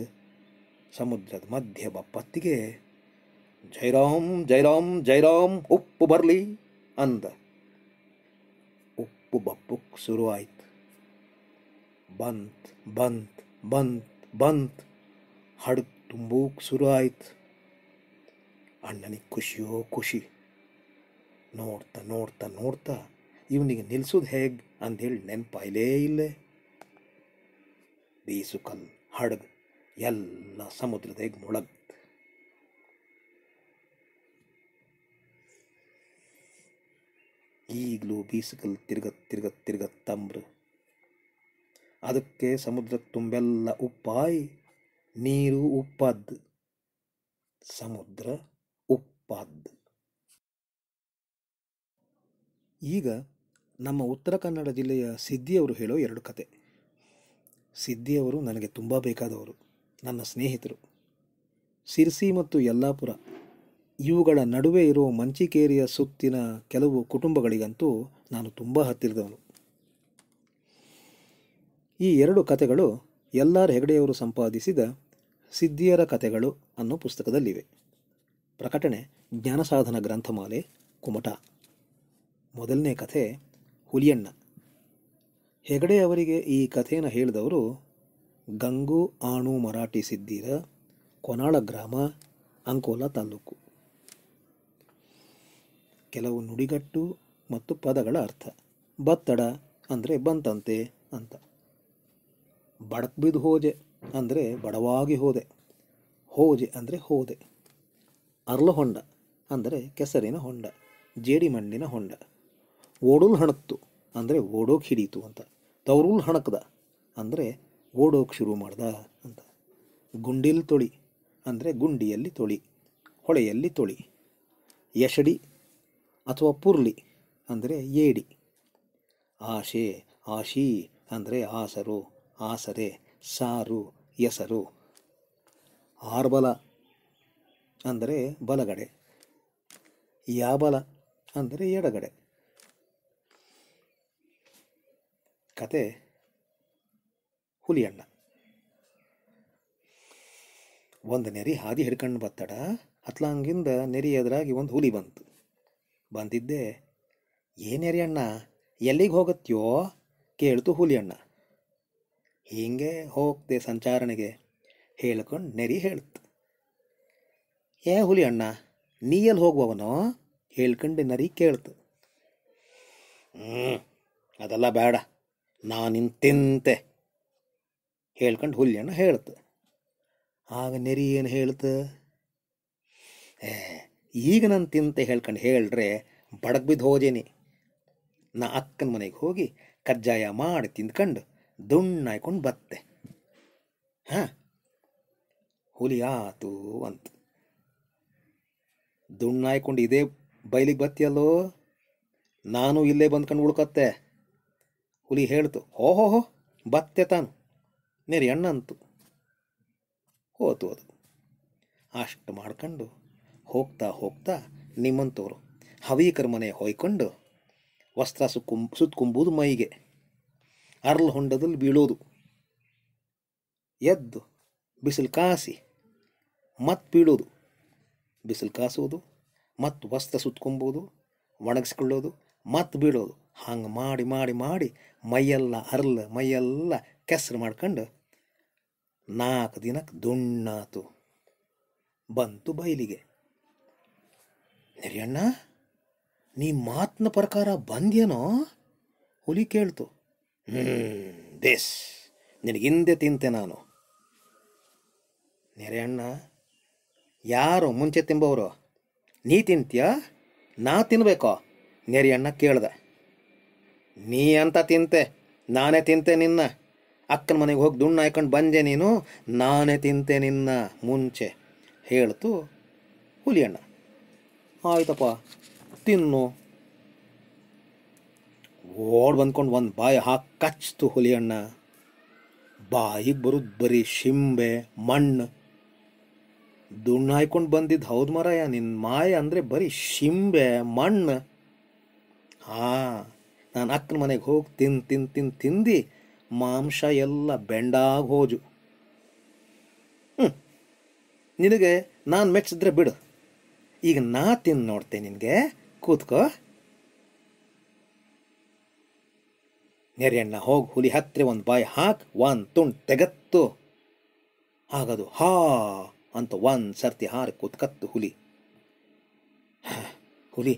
ಸಮುದ್ರದ ಮಧ್ಯ ಬಪ್ಪತ್ತಿಗೆ ಜೈರಾಮ್ ಜೈರಾಮ್ ಜೈರಾಮ್ ಉಪ್ಪು ಬರಲಿ ಅಂದ ಉಪ್ಪು ಬಪ್ಪುಕ್ ಆಯ್ತು ಬಂತ್ ಬಂತ್ ಬಂತ್ ಬಂತ್ ಹಡ ತುಂಬೂಕ್ ಶುರು ಆಯ್ತು ಅಣ್ಣನಿಗೆ ಖುಷಿಯೋ ಖುಷಿ ನೋಡ್ತಾ ನೋಡ್ತಾ ನೋಡ್ತಾ ಇವನಿಗೆ ನಿಲ್ಲಿಸೋದು ಹೇಗೆ ಅಂಥೇಳಿ ನೆನಪಾಯಲೇ ಇಲ್ಲೇ ಬೀಸು ಕಲ್ ಹಡಗು ಎಲ್ಲ ಸಮುದ್ರದ ಮುಳಗ್ ಈಗಲೂ ಬೀಸುಕಲ್ ತಿರ್ಗತ್ ತಿರ್ಗತ್ ತಿರ್ಗತ್ ತಂಬ್ರ ಅದಕ್ಕೆ ಸಮುದ್ರ ತುಂಬೆಲ್ಲ ಉಪ್ಪಾಯಿ ನೀರು ಉಪ್ಪದ್ದು ಸಮುದ್ರ ಉಪ್ಪದ್ದು ಈಗ ನಮ್ಮ ಉತ್ತರ ಕನ್ನಡ ಜಿಲ್ಲೆಯ ಸಿದ್ದಿಯವರು ಹೇಳೋ ಎರಡು ಕತೆ ಸಿದ್ದಿಯವರು ನನಗೆ ತುಂಬ ಬೇಕಾದವರು ನನ್ನ ಸ್ನೇಹಿತರು ಸಿರ್ಸಿ ಮತ್ತು ಯಲ್ಲಾಪುರ ಇವುಗಳ ನಡುವೆ ಇರೋ ಮಂಚಿಕೇರಿಯ ಸುತ್ತಿನ ಕೆಲವು ಕುಟುಂಬಗಳಿಗಂತೂ ನಾನು ತುಂಬ ಹತ್ತಿರದವನು ಈ ಎರಡು ಕತೆಗಳು ಎಲ್ ಆರ್ ಹೆಗಡೆಯವರು ಸಂಪಾದಿಸಿದ ಸಿದ್ಧಿಯರ ಕತೆಗಳು ಅನ್ನೋ ಪುಸ್ತಕದಲ್ಲಿವೆ ಪ್ರಕಟಣೆ ಜ್ಞಾನಸಾಧನ ಗ್ರಂಥಮಾಲೆ ಕುಮಟ ಮೊದಲನೇ ಕಥೆ ಹುಲಿಯಣ್ಣ ಹೆಗಡೆ ಅವರಿಗೆ ಈ ಕಥೆಯನ್ನು ಹೇಳಿದವರು ಗಂಗು ಆಣು ಮರಾಠಿ ಸಿದ್ದೀರ ಕೊನಾಳ ಗ್ರಾಮ ಅಂಕೋಲಾ ತಾಲೂಕು ಕೆಲವು ನುಡಿಗಟ್ಟು ಮತ್ತು ಪದಗಳ ಅರ್ಥ ಬತ್ತಡ ಅಂದರೆ ಬಂತಂತೆ ಅಂತ ಬಡಕ್ ಬಿದ್ದು ಹೋಜೆ ಅಂದರೆ ಬಡವಾಗಿ ಹೋದೆ ಹೋಜೆ ಅಂದರೆ ಹೋದೆ ಅರ್ಲ ಹೊಂಡ ಅಂದರೆ ಕೆಸರಿನ ಹೊಂಡ ಜೇಡಿ ಮಣ್ಣಿನ ಹೊಂಡ ಓಡುಲ್ ಹಣತ್ತು ಅಂದರೆ ಓಡೋಕೆ ಹಿಡೀತು ಅಂತ ತವರುಲ್ ಹಣಕ್ದ ಅಂದರೆ ಓಡೋಕೆ ಶುರು ಮಾಡ್ದ ಅಂತ ಗುಂಡಿಲ್ ತೊಳಿ ಅಂದರೆ ಗುಂಡಿಯಲ್ಲಿ ತೊಳಿ ಹೊಳೆಯಲ್ಲಿ ತೊಳಿ ಯಶಡಿ ಅಥವಾ ಪುರ್ಲಿ ಅಂದರೆ ಏಡಿ ಆಶೆ ಆಶಿ ಅಂದರೆ ಆಸರು ಆಸರೆ ಸಾರು ಎಸರು ಆರ್ಬಲ ಅಂದರೆ ಬಲಗಡೆ ಯಾಬಲ ಅಂದರೆ ಎಡಗಡೆ ಕತೆ ಹುಲಿಯಣ್ಣ ಒಂದು ನೆರಿ ಹಾದಿ ಹಿಡ್ಕಂಡು ಬತ್ತಡ ಹತ್ಲಾಂಗಿಂದ ನೆರಿ ಎದುರಾಗಿ ಒಂದು ಹುಲಿ ಬಂತು ಬಂದಿದ್ದೆ ನೆರಿ ಅಣ್ಣ ಎಲ್ಲಿಗೆ ಹೋಗತ್ಯೋ ಕೇಳ್ತು ಹುಲಿ ಅಣ್ಣ ಹೀಗೆ ಹೋಗ್ತೆ ಸಂಚಾರಣೆಗೆ ಹೇಳ್ಕೊಂಡು ನೆರಿ ಹೇಳ್ತು ಏ ಹುಲಿ ಅಣ್ಣ ನೀ ಎಲ್ಲಿ ಹೋಗುವವನೋ ಹೇಳ್ಕಂಡು ನರಿ ಕೇಳ್ತು ಹ್ಞೂ ಅದೆಲ್ಲ ಬೇಡ ತಿಂತೆ ಹೇಳ್ಕೊಂಡು ಹುಲ್ಯಣ್ಣ ಹೇಳ್ತ ಆಗ ನೆರಿ ಏನು ಹೇಳ್ತ ಏ ಈಗ ನಾನು ತಿಂತೆ ಹೇಳ್ಕೊಂಡು ಹೇಳ್ರೆ ಬಡಕ್ ಬಿದ್ದು ಹೋದೇನಿ ನಾ ಅಕ್ಕನ ಮನೆಗೆ ಹೋಗಿ ಕಜ್ಜಾಯ ಮಾಡಿ ತಿಂದ್ಕೊಂಡು ದುಣ್ಣಾಯ್ಕೊಂಡು ಬತ್ತೆ ಹಾಂ ಹುಲಿ ಆತು ಅಂತ ದುಣ್ಣಾಯ್ಕೊಂಡು ಇದೇ ಬೈಲಿಗೆ ಬತ್ತಿಯಲ್ಲೋ ನಾನು ಇಲ್ಲೇ ಬಂದ್ಕೊಂಡು ಉಳ್ಕತ್ತೆ ಹುಲಿ ಹೇಳ್ತು ಓಹೋಹೋ ಬತ್ತೆ ತಾನು ನೆರಿ ಅಣ್ಣಂತು ಹೋತು ಅದು ಅಷ್ಟು ಮಾಡ್ಕೊಂಡು ಹೋಗ್ತಾ ಹೋಗ್ತಾ ನಿಮ್ಮಂತವರು ಹವೀಕರ ಮನೆ ಹೊಯ್ಕೊಂಡು ವಸ್ತ್ರ ಸುಕ್ಕುಂ ಸುತ್ಕೊಂಬುದು ಮೈಗೆ ಅರ್ಲು ಹೊಂಡದಲ್ಲಿ ಬೀಳೋದು ಎದ್ದು ಬಿಸಿಲು ಕಾಸಿ ಮತ್ತು ಬೀಳೋದು ಬಿಸಿಲು ಕಾಸೋದು ಮತ್ತು ವಸ್ತ್ರ ಸುತ್ಕೊಂಬೋದು ಒಣಗಿಸ್ಕೊಳ್ಳೋದು ಮತ್ತು ಬೀಳೋದು ಹಂಗೆ ಮಾಡಿ ಮಾಡಿ ಮಾಡಿ ಮೈಯೆಲ್ಲ ಅರ್ಲ್ ಮೈಯೆಲ್ಲ ಕೆಸರು ಮಾಡ್ಕೊಂಡು ನಾಲ್ಕು ದಿನಕ್ಕೆ ದುಣ್ಣಾತು ಬಂತು ಬೈಲಿಗೆ ನೆರಿಯಣ್ಣ ನೀ ಮಾತಿನ ಪ್ರಕಾರ ಬಂದ್ಯನೋ ಹುಲಿ ಕೇಳ್ತು ಹ್ಞೂ ಬೇಸ್ ನಿನಗಿಂದೆ ತಿಂತೆ ನಾನು ನೆರೆಯಣ್ಣ ಯಾರು ಮುಂಚೆ ತಿಂಬವರು ನೀ ತಿಂತೀಯ ನಾ ತಿನ್ಬೇಕೋ ನೆರೆಯಣ್ಣ ಕೇಳ್ದೆ ನೀ ಅಂತ ತಿಂತೆ ನಾನೇ ತಿಂತೆ ನಿನ್ನ ಅಕ್ಕನ ಮನೆಗೆ ಹೋಗಿ ದುಣ್ಣು ಹಾಯ್ಕೊಂಡು ಬಂದೆ ನೀನು ನಾನೇ ತಿಂತೆ ನಿನ್ನ ಮುಂಚೆ ಹೇಳ್ತು ಹುಲಿಯಣ್ಣ ಆಯ್ತಪ್ಪ ತಿನ್ನು ಓಡ್ ಬಂದ್ಕೊಂಡು ಒಂದು ಬಾಯಿ ಹಾಕಿ ಕಚ್ತು ಹುಲಿಯಣ್ಣ ಬಾಯಿಗೆ ಬರುದು ಬರೀ ಶಿಂಬೆ ಮಣ್ಣು ದುಣ್ಣ ಹಾಯ್ಕೊಂಡು ಬಂದಿದ್ದು ಹೌದು ಮರಯ್ಯ ನಿನ್ನ ಮಾಯ ಅಂದರೆ ಬರೀ ಶಿಂಬೆ ಮಣ್ಣು ಹಾಂ ನಾನು ಅಕ್ಕನ ಮನೆಗೆ ಹೋಗಿ ತಿನ್ ತಿನ್ ತಿನ್ ತಿಂದು ಮಾಂಸ ಎಲ್ಲ ಬೆಂಡಾಗಿ ಹೋಜು ನಿನಗೆ ನಾನು ಮೆಚ್ಚಿದ್ರೆ ಬಿಡು ಈಗ ನಾ ತಿಂದು ನೋಡ್ತೆ ನಿನಗೆ ಕೂತ್ಕೋ ನೆರೆಯಣ್ಣ ಹೋಗಿ ಹುಲಿ ಹತ್ತಿರ ಒಂದು ಬಾಯಿ ಹಾಕಿ ಒಂದು ತುಂಡು ತೆಗತ್ತು ಆಗದು ಹಾ ಅಂತ ಒಂದು ಸರ್ತಿ ಹಾರಿ ಕೂತ್ಕತ್ತು ಹುಲಿ ಹುಲಿ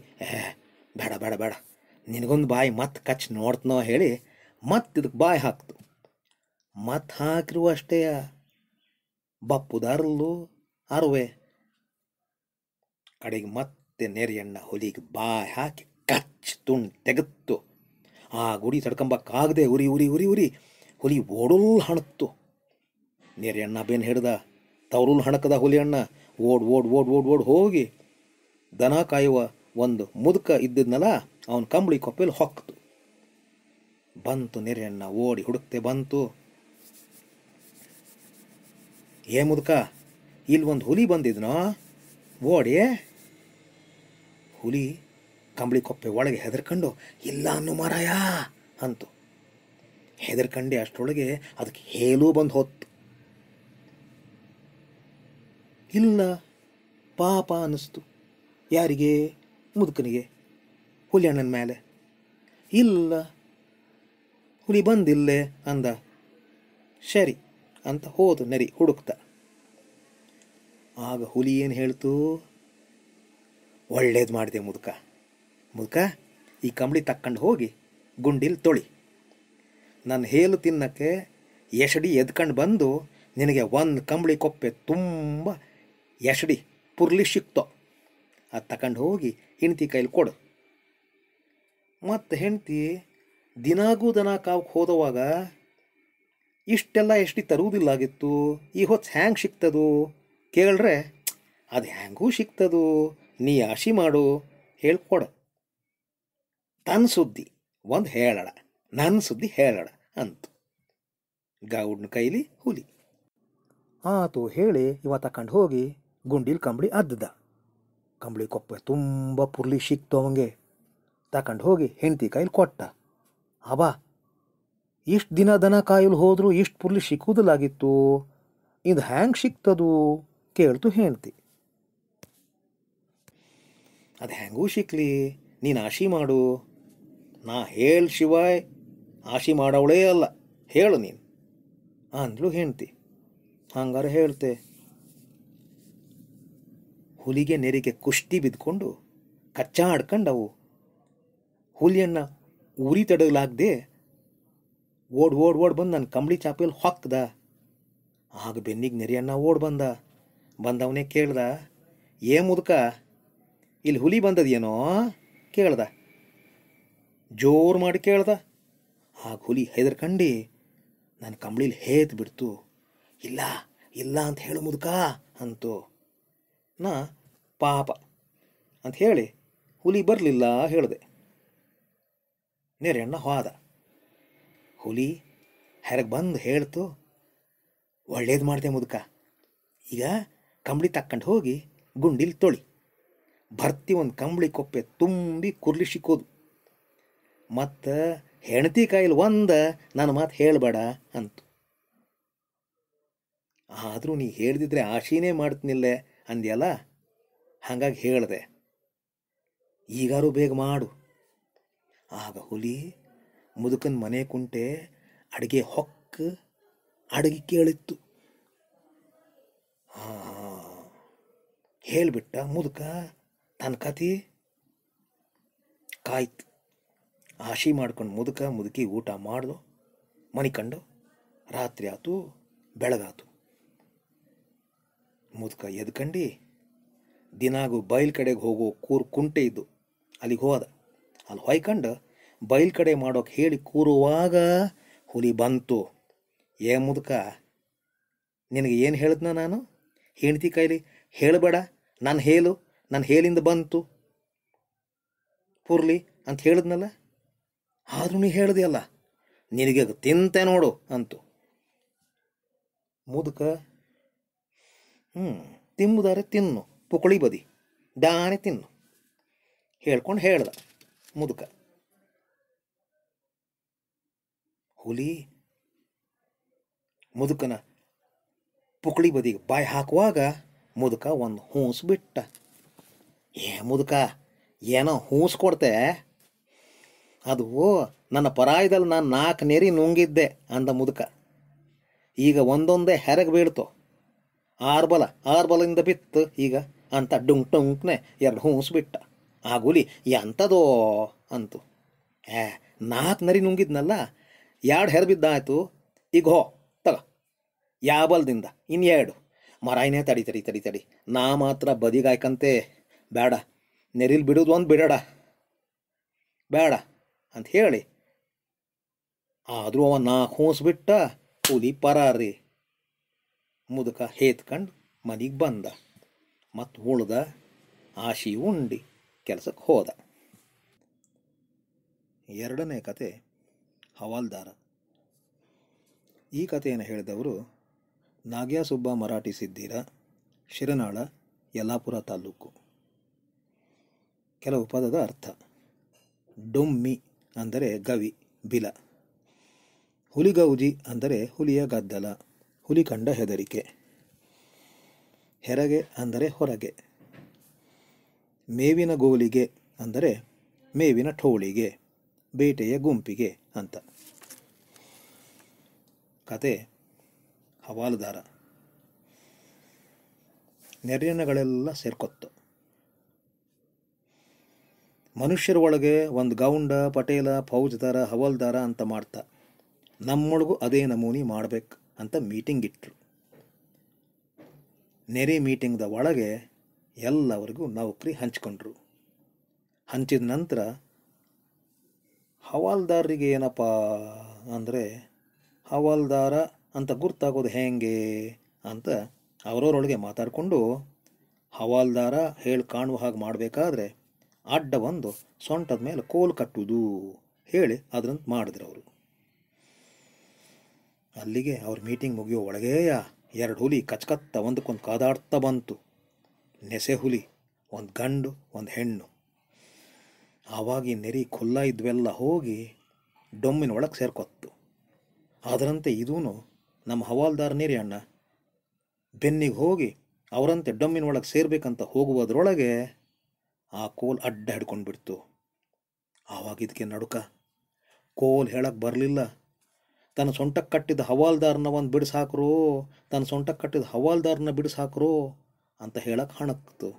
ಬೇಡ ಬೇಡ ಬೇಡ ನಿನಗೊಂದು ಬಾಯಿ ಮತ್ತೆ ಕಚ್ ನೋಡ್ತನೋ ಹೇಳಿ ಮತ್ತೆ ಇದಕ್ಕೆ ಬಾಯಿ ಹಾಕ್ತು ಮತ್ತೆ ಹಾಕಿರುವ ಅಷ್ಟೇ ಬಪ್ಪುದಾರಲ್ಲು ಅರುವೆ ಕಡೆಗೆ ಮತ್ತೆ ನೆರೆ ಹುಲಿಗೆ ಬಾಯಿ ಹಾಕಿ ಕಚ್ ತುಂಡು ತೆಗೆತ್ತು ಆ ಗುಡಿ ತಡ್ಕೊಂಬಕ್ಕಾಗದೆ ಉರಿ ಉರಿ ಉರಿ ಉರಿ ಹುಲಿ ಓಡುಲ್ ಹಣತ್ತು ನೆರೆ ಬೇನು ಹಿಡ್ದ ತವರುಲ್ ಹಣಕದ ಹುಲಿ ಅಣ್ಣ ಓಡ್ ಓಡ್ ಓಡ್ ಓಡ್ ಓಡ್ ಹೋಗಿ ದನ ಕಾಯುವ ಒಂದು ಮುದುಕ ಇದ್ದಿದ್ನಲ್ಲ ಅವನ ಕಂಬಳಿ ಕೊಪ್ಪೆಯಲ್ಲಿ ಹೊಕ್ಕಿತು ಬಂತು ನೆರೆಯಣ್ಣ ಓಡಿ ಹುಡುಕ್ತೆ ಬಂತು ಏ ಮುದುಕ ಇಲ್ಲಿ ಒಂದು ಹುಲಿ ಬಂದಿದ್ನೋ ಓಡಿ ಹುಲಿ ಕಂಬಳಿ ಕೊಪ್ಪೆ ಒಳಗೆ ಹೆದರ್ಕೊಂಡು ಇಲ್ಲ ಅನ್ನು ಮಾರಾಯ ಅಂತು ಹೆದರ್ಕಂಡೆ ಅಷ್ಟರೊಳಗೆ ಅದಕ್ಕೆ ಹೇಲೂ ಬಂದು ಹೊತ್ತು ಇಲ್ಲ ಪಾಪ ಅನ್ನಿಸ್ತು ಯಾರಿಗೆ ಮುದುಕನಿಗೆ ಹುಲಿ ಹಣ್ಣನ ಮೇಲೆ ಇಲ್ಲ ಹುಲಿ ಬಂದಿಲ್ಲೇ ಅಂದ ಸರಿ ಅಂತ ಹೋದು ನರಿ ಹುಡುಕ್ತ ಆಗ ಹುಲಿ ಏನು ಹೇಳ್ತು ಒಳ್ಳೇದು ಮಾಡಿದೆ ಮುದುಕ ಮುದುಕ ಈ ಕಂಬಳಿ ತಕ್ಕಂಡು ಹೋಗಿ ಗುಂಡಿಲಿ ತೊಳಿ ನನ್ನ ಹೇಲು ತಿನ್ನಕ್ಕೆ ಎಷಡಿ ಎದ್ಕಂಡು ಬಂದು ನಿನಗೆ ಒಂದು ಕಂಬಳಿ ಕೊಪ್ಪೆ ತುಂಬ ಎಷಡಿ ಪುರ್ಲಿ ಸಿಕ್ತೋ ಅದು ತಕೊಂಡು ಹೋಗಿ ಹಿಣತಿ ಕೈಲಿ ಕೊಡು ಮತ್ತು ಹೆಂಡ್ತಿ ದಿನಾಗೂ ದನ ಕಾವಕ್ಕೆ ಹೋದವಾಗ ಇಷ್ಟೆಲ್ಲ ಎಷ್ಟು ಆಗಿತ್ತು ಈ ಹೊತ್ತು ಹ್ಯಾಂಗೆ ಸಿಗ್ತದು ಕೇಳ್ರೆ ಅದು ಹ್ಯಾಂಗೂ ಸಿಗ್ತದು ನೀ ಆಶಿ ಮಾಡು ಹೇಳ್ಕೊಡ ತನ್ನ ಸುದ್ದಿ ಒಂದು ಹೇಳೋಣ ನನ್ನ ಸುದ್ದಿ ಹೇಳಡ ಅಂತು ಗೌಡ್ನ ಕೈಲಿ ಹುಲಿ ಆತು ಹೇಳಿ ಇವ ತಕೊಂಡು ಹೋಗಿ ಗುಂಡಿಲಿ ಕಂಬಳಿ ಅದ್ದ ಕಂಬಳಿ ಕೊಪ್ಪೆ ತುಂಬ ಪುರ್ಲಿ ಸಿಕ್ತು ಅವಂಗೆ ತಕೊಂಡು ಹೋಗಿ ಹೆಂಡತಿ ಕೈಲಿ ಕೊಟ್ಟ ಅಬ್ಬಾ ಇಷ್ಟು ದಿನ ದನ ಕಾಯಿಲು ಹೋದರೂ ಇಷ್ಟು ಪುರ್ಲಿ ಸಿಕ್ಕುವುದಿಲ್ಲಾಗಿತ್ತು ಇದು ಹ್ಯಾಂಗೆ ಸಿಕ್ತದು ಕೇಳ್ತು ಹೆಂಡತಿ ಅದು ಹೆಂಗೂ ಸಿಕ್ಲಿ ನೀನು ಆಶಿ ಮಾಡು ನಾ ಹೇಳ ಶಿವಾಯ್ ಆಶಿ ಮಾಡವಳೇ ಅಲ್ಲ ಹೇಳು ನೀನು ಅಂದ್ಲು ಹೆಂಡ್ತಿ ಹಂಗಾರ ಹೇಳ್ತೆ ಹುಲಿಗೆ ನೆರಿಗೆ ಕುಷ್ಟಿ ಬಿದ್ಕೊಂಡು ಕಚ್ಚಾಡ್ಕಂಡವು ಹುಲಿಯನ್ನ ಉರಿ ತಡಲಾಗದೆ ಓಡ್ ಓಡ್ ಓಡ್ ಬಂದು ನನ್ನ ಕಂಬಳಿ ಚಾಪೆಯಲ್ಲಿ ಹೊಕ್ಕದ ಆಗ ಬೆನ್ನಿಗೆ ನೆರಿಯಣ್ಣ ಓಡ್ ಬಂದ ಬಂದವನೇ ಕೇಳ್ದ ಏ ಮುದುಕ ಇಲ್ಲಿ ಹುಲಿ ಬಂದದೇನೋ ಕೇಳ್ದ ಜೋರು ಮಾಡಿ ಕೇಳ್ದ ಆಗ ಹುಲಿ ಹೆದರ್ಕಂಡು ನನ್ನ ಕಂಬಳಿಲಿ ಹೇತ್ ಬಿಡ್ತು ಇಲ್ಲ ಇಲ್ಲ ಅಂತ ಹೇಳು ಮುದುಕ ಅಂತು ನಾ ಪಾಪ ಅಂತ ಹೇಳಿ ಹುಲಿ ಬರಲಿಲ್ಲ ಹೇಳಿದೆ ನೆರೆಯಣ್ಣ ಹೋದ ಹುಲಿ ಹೆರಗೆ ಬಂದು ಹೇಳ್ತು ಒಳ್ಳೇದು ಮಾಡಿದೆ ಮುದುಕ ಈಗ ಕಂಬಳಿ ತಕ್ಕಂಡು ಹೋಗಿ ಗುಂಡಿಲಿ ತೊಳಿ ಭರ್ತಿ ಒಂದು ಕಂಬಳಿ ಕೊಪ್ಪೆ ತುಂಬಿ ಕುರ್ಲಿ ಸಿಕ್ಕೋದು ಮತ್ತು ಹೆಣತಿ ಕಾಯಿಲಿ ಒಂದು ನನ್ನ ಮಾತು ಹೇಳಬೇಡ ಅಂತು ಆದರೂ ನೀ ಹೇಳ್ದಿದ್ರೆ ಆಶೀನೇ ಮಾಡ್ತೀನಿಲ್ಲ ಅಂದ್ಯಲ್ಲ ಹಾಗಾಗಿ ಹೇಳಿದೆ ಈಗಾರು ಬೇಗ ಮಾಡು ಆಗ ಹುಲಿ ಮುದುಕನ ಮನೆ ಕುಂಟೆ ಅಡುಗೆ ಹೊಕ್ಕ ಅಡುಗೆ ಕೇಳಿತ್ತು ಹಾಂ ಹೇಳಿಬಿಟ್ಟ ಮುದುಕ ತನ್ನ ಕತಿ ಕಾಯ್ತು ಆಶಿ ಮಾಡ್ಕೊಂಡು ಮುದುಕ ಮುದುಕಿ ಊಟ ಮಾಡ್ದು ಕಂಡು ರಾತ್ರಿ ಆತು ಬೆಳಗಾತು ಮುದುಕ ಎದ್ಕಂಡು ದಿನಾಗೂ ಬಯಲು ಕಡೆಗೆ ಹೋಗೋ ಕೂರ್ ಕುಂಟೆ ಇದ್ದು ಅಲ್ಲಿಗೆ ಹೋದ ಅಲ್ಲಿ ಹೊಯ್ಕಂಡು ಬಯಲು ಕಡೆ ಮಾಡೋಕೆ ಹೇಳಿ ಕೂರುವಾಗ ಹುಲಿ ಬಂತು ಏ ಮುದುಕ ನಿನಗೆ ಏನು ಹೇಳಿದ್ನ ನಾನು ಹೆಂಡತಿ ಕೈಲಿ ಹೇಳಬೇಡ ನಾನು ಹೇಳು ನನ್ನ ಹೇಳಿಂದ ಬಂತು ಪುರ್ಲಿ ಅಂತ ಹೇಳಿದ್ನಲ್ಲ ಆದ್ರೂ ನೀ ಅಲ್ಲ ನಿನಗೆ ತಿಂತೆ ನೋಡು ಅಂತು ಮುದುಕ ಹ್ಞೂ ತಿಂಬುದಾರೆ ತಿನ್ನು ಪುಕಳಿ ಬದಿ ದಾನೆ ತಿನ್ನು ಹೇಳ್ಕೊಂಡು ಹೇಳ್ದ ಮುದುಕ ಹುಲಿ ಮುದುಕನ ಪುಕ್ಳಿ ಬದಿಗೆ ಬಾಯಿ ಹಾಕುವಾಗ ಮುದುಕ ಒಂದು ಹೂಸ್ ಬಿಟ್ಟ ಏ ಮುದುಕ ಏನೋ ಹೂಸ್ ಕೊಡ್ತೆ ಅದು ನನ್ನ ಪರಾಯದಲ್ಲಿ ನಾನು ನಾಲ್ಕು ನೆರಿ ನುಂಗಿದ್ದೆ ಅಂದ ಮುದುಕ ಈಗ ಒಂದೊಂದೇ ಹೆರಗೆ ಬೀಳ್ತು ಆರ್ಬಲ ಆರ್ಬಲಿಂದ ಬಿತ್ತು ಈಗ ಅಂತ ಡುಂಗ್ ಟುಂಕ್ನೆ ಎರಡು ಹೂಸ್ ಬಿಟ್ಟ ಆ ಗುಲಿ ಎಂಥದೋ ಅಂತು ಏ ನಾಲ್ಕು ನರಿ ನುಂಗಿದ್ನಲ್ಲ ಎರಡು ಹೆರಬಿದ್ದ ಈಗ ಹೋ ತಗ ಯಾಬಲ್ದಿಂದ ಇನ್ನೆರಡು ಮರಾಯಿನೇ ತಡಿ ತಡಿ ತಡಿ ತಡಿ ನಾ ಮಾತ್ರ ಬದಿಗಾಯ್ಕಂತೆ ಬೇಡ ನೆರಿಲ್ ಬಿಡೋದು ಒಂದು ಬಿಡಡ ಬೇಡ ಅಂತ ಹೇಳಿ ಆದರೂ ಅವ ನಾ ಹೂಸ್ಬಿಟ್ಟ ಕೂಲಿ ಪರಾರಿ ಮುದುಕ ಹೇತ್ಕಂಡು ಮನೆಗೆ ಬಂದ ಮತ್ತು ಉಳ್ದ ಆಶಿ ಉಂಡಿ ಕೆಲಸಕ್ಕೆ ಹೋದ ಎರಡನೇ ಕತೆ ಹವಾಲ್ದಾರ ಈ ಕಥೆಯನ್ನು ಹೇಳಿದವರು ನಾಗ್ಯಾಸುಬ್ಬ ಮರಾಠಿ ಸಿದ್ದೀರ ಶಿರನಾಳ ಯಲ್ಲಾಪುರ ತಾಲೂಕು ಕೆಲವು ಪದದ ಅರ್ಥ ಡೊಮ್ಮಿ ಅಂದರೆ ಗವಿ ಬಿಲ ಹುಲಿಗೌಜಿ ಅಂದರೆ ಹುಲಿಯ ಗದ್ದಲ ಹುಲಿ ಕಂಡ ಹೆದರಿಕೆ ಹೆರಗೆ ಅಂದರೆ ಹೊರಗೆ ಮೇವಿನ ಗೋಲಿಗೆ ಅಂದರೆ ಮೇವಿನ ಠೋಳಿಗೆ ಬೇಟೆಯ ಗುಂಪಿಗೆ ಅಂತ ಕತೆ ಹವಾಲುದಾರ ನೆರೆಯನಗಳೆಲ್ಲ ಸೇರ್ಕೊತ್ತು ಮನುಷ್ಯರೊಳಗೆ ಒಂದು ಗೌಂಡ ಪಟೇಲ ಫೌಜದಾರ ಹವಾಲ್ದಾರ ಅಂತ ಮಾಡ್ತಾ ನಮ್ಮೊಳಗೂ ಅದೇ ನಮೂನಿ ಮಾಡ್ಬೇಕು ಅಂತ ಮೀಟಿಂಗ್ ಇಟ್ಟರು ನೆರೆ ಮೀಟಿಂಗ್ದ ಒಳಗೆ ಎಲ್ಲವರಿಗೂ ನೌಕರಿ ಹಂಚ್ಕೊಂಡ್ರು ಹಂಚಿದ ನಂತರ ಹವಾಲ್ದಾರರಿಗೆ ಏನಪ್ಪ ಅಂದರೆ ಹವಾಲ್ದಾರ ಅಂತ ಗುರ್ತಾಗೋದು ಹೇಗೆ ಅಂತ ಅವರವರೊಳಗೆ ಮಾತಾಡಿಕೊಂಡು ಹವಾಲ್ದಾರ ಹೇಳಿ ಕಾಣುವ ಹಾಗೆ ಮಾಡಬೇಕಾದ್ರೆ ಅಡ್ಡ ಬಂದು ಸೊಂಟದ ಮೇಲೆ ಕೋಲು ಕಟ್ಟುವುದು ಹೇಳಿ ಅದರಂತ ಮಾಡಿದ್ರು ಅವರು ಅಲ್ಲಿಗೆ ಅವ್ರ ಮೀಟಿಂಗ್ ಮುಗಿಯೋ ಒಳಗೇಯ ಎರಡು ಹುಲಿ ಕಚ್ಕತ್ತ ಒಂದಕ್ಕೊಂದು ಕಾದಾಡ್ತಾ ಬಂತು ನೆಸೆ ಹುಲಿ ಒಂದು ಗಂಡು ಒಂದು ಹೆಣ್ಣು ಆವಾಗಿ ನೆರಿ ಖುಲ್ಲ ಇದ್ವೆಲ್ಲ ಹೋಗಿ ಡೊಮ್ಮಿನ ಒಳಗೆ ಸೇರ್ಕೊತ್ತು ಅದರಂತೆ ಇದೂ ನಮ್ಮ ಹವಾಲ್ದಾರ್ ನೀರಿ ಅಣ್ಣ ಬೆನ್ನಿಗೆ ಹೋಗಿ ಅವರಂತೆ ಡೊಮ್ಮಿನ ಒಳಗೆ ಸೇರ್ಬೇಕಂತ ಹೋಗುವುದರೊಳಗೆ ಆ ಕೋಲ್ ಅಡ್ಡ ಹಿಡ್ಕೊಂಡು ಬಿಡ್ತು ಆವಾಗ ಇದಕ್ಕೆ ನಡುಕ ಕೋಲ್ ಹೇಳಕ್ಕೆ ಬರಲಿಲ್ಲ ತನ್ನ ಸೊಂಟಕ್ಕೆ ಕಟ್ಟಿದ ಹವಾಲ್ದಾರನ ಒಂದು ಬಿಡಿಸಾಕ್ರೋ ತನ್ನ ಸೊಂಟಕ್ಕೆ ಕಟ್ಟಿದ ಹವಾಲ್ದಾರನ ಬಿಡಿಸಾಕ್ರೋ ಅಂತ ಹೇಳಕ್ಕೆ ಹಣಕ್ತು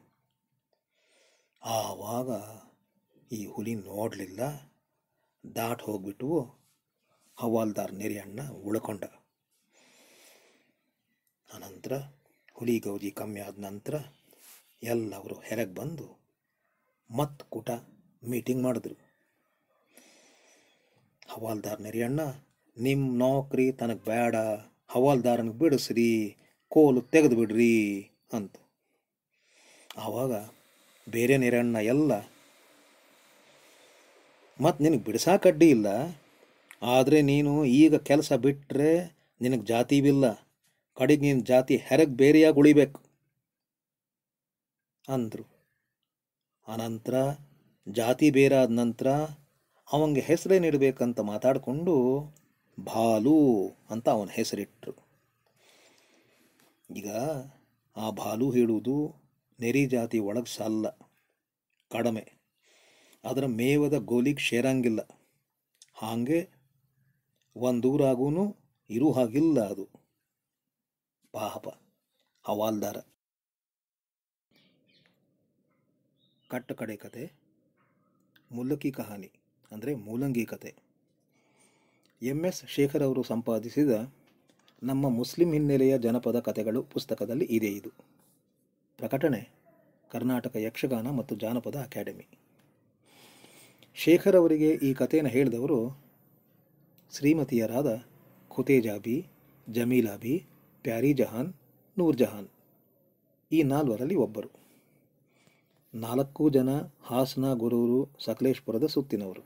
ಆವಾಗ ಈ ಹುಲಿ ನೋಡಲಿಲ್ಲ ದಾಟ್ ಹೋಗ್ಬಿಟ್ಟು ಹವಾಲ್ದಾರ್ ನೆರಿಯಣ್ಣ ಉಳ್ಕೊಂಡ ಅನಂತರ ಹುಲಿ ಗೌಜಿ ಕಮ್ಮಿ ಆದ ನಂತರ ಎಲ್ಲವರು ಹೆರಗೆ ಬಂದು ಮತ್ತೆ ಕೂಟ ಮೀಟಿಂಗ್ ಮಾಡಿದ್ರು ಹವಾಲ್ದಾರ್ ನೆರಿಯಣ್ಣ ನಿಮ್ಮ ನೌಕರಿ ತನಗೆ ಬೇಡ ಹವಾಲ್ದಾರನಿಗೆ ಬಿಡಿಸ್ರಿ ಕೋಲು ತೆಗೆದು ಬಿಡ್ರಿ ಅಂತ ಆವಾಗ ಬೇರೆ ನೆರಣ್ಣ ಎಲ್ಲ ಮತ್ತು ನಿನಗೆ ಕಡ್ಡಿ ಇಲ್ಲ ಆದರೆ ನೀನು ಈಗ ಕೆಲಸ ಬಿಟ್ಟರೆ ನಿನಗೆ ಜಾತಿ ಬಿಲ್ಲ ಕಡೆಗೆ ನಿನ್ನ ಜಾತಿ ಹೆರಗೆ ಬೇರೆಯಾಗಿ ಉಳಿಬೇಕು ಅಂದರು ಆನಂತರ ಜಾತಿ ಬೇರೆ ಆದ ನಂತರ ಅವಂಗೆ ಹೆಸರೇನಿಡಬೇಕಂತ ಮಾತಾಡಿಕೊಂಡು ಬಾಲು ಅಂತ ಅವನ ಹೆಸರಿಟ್ಟರು ಈಗ ಆ ಬಾಲು ಹೇಳುವುದು ನೆರಿ ಜಾತಿ ಒಳಗೆ ಸಾಲ ಕಡಿಮೆ ಅದರ ಮೇವದ ಗೋಲಿಗೆ ಸೇರಂಗಿಲ್ಲ ಹಾಗೆ ಒಂದೂರಾಗೂ ಇರು ಹಾಗಿಲ್ಲ ಅದು ಪಾಪ ಹವಾಲ್ದಾರ ಕಟ್ಟ ಕಡೆ ಕತೆ ಮುಲ್ಲಕಿ ಕಹಾನಿ ಅಂದರೆ ಮೂಲಂಗಿ ಕತೆ ಎಂ ಎಸ್ ಶೇಖರ್ ಅವರು ಸಂಪಾದಿಸಿದ ನಮ್ಮ ಮುಸ್ಲಿಂ ಹಿನ್ನೆಲೆಯ ಜನಪದ ಕಥೆಗಳು ಪುಸ್ತಕದಲ್ಲಿ ಇದೆ ಇದು ಪ್ರಕಟಣೆ ಕರ್ನಾಟಕ ಯಕ್ಷಗಾನ ಮತ್ತು ಜಾನಪದ ಅಕಾಡೆಮಿ ಶೇಖರ್ ಅವರಿಗೆ ಈ ಕಥೆಯನ್ನು ಹೇಳಿದವರು ಶ್ರೀಮತಿಯರಾದ ಖುತೇಜಾಬಿ ಜಮೀಲಾಬಿ ಪ್ಯಾರಿ ಜಹಾನ್ ನೂರ್ ಜಹಾನ್ ಈ ನಾಲ್ವರಲ್ಲಿ ಒಬ್ಬರು ನಾಲ್ಕು ಜನ ಹಾಸನ ಗುರೂರು ಸಕಲೇಶ್ಪುರದ ಸುತ್ತಿನವರು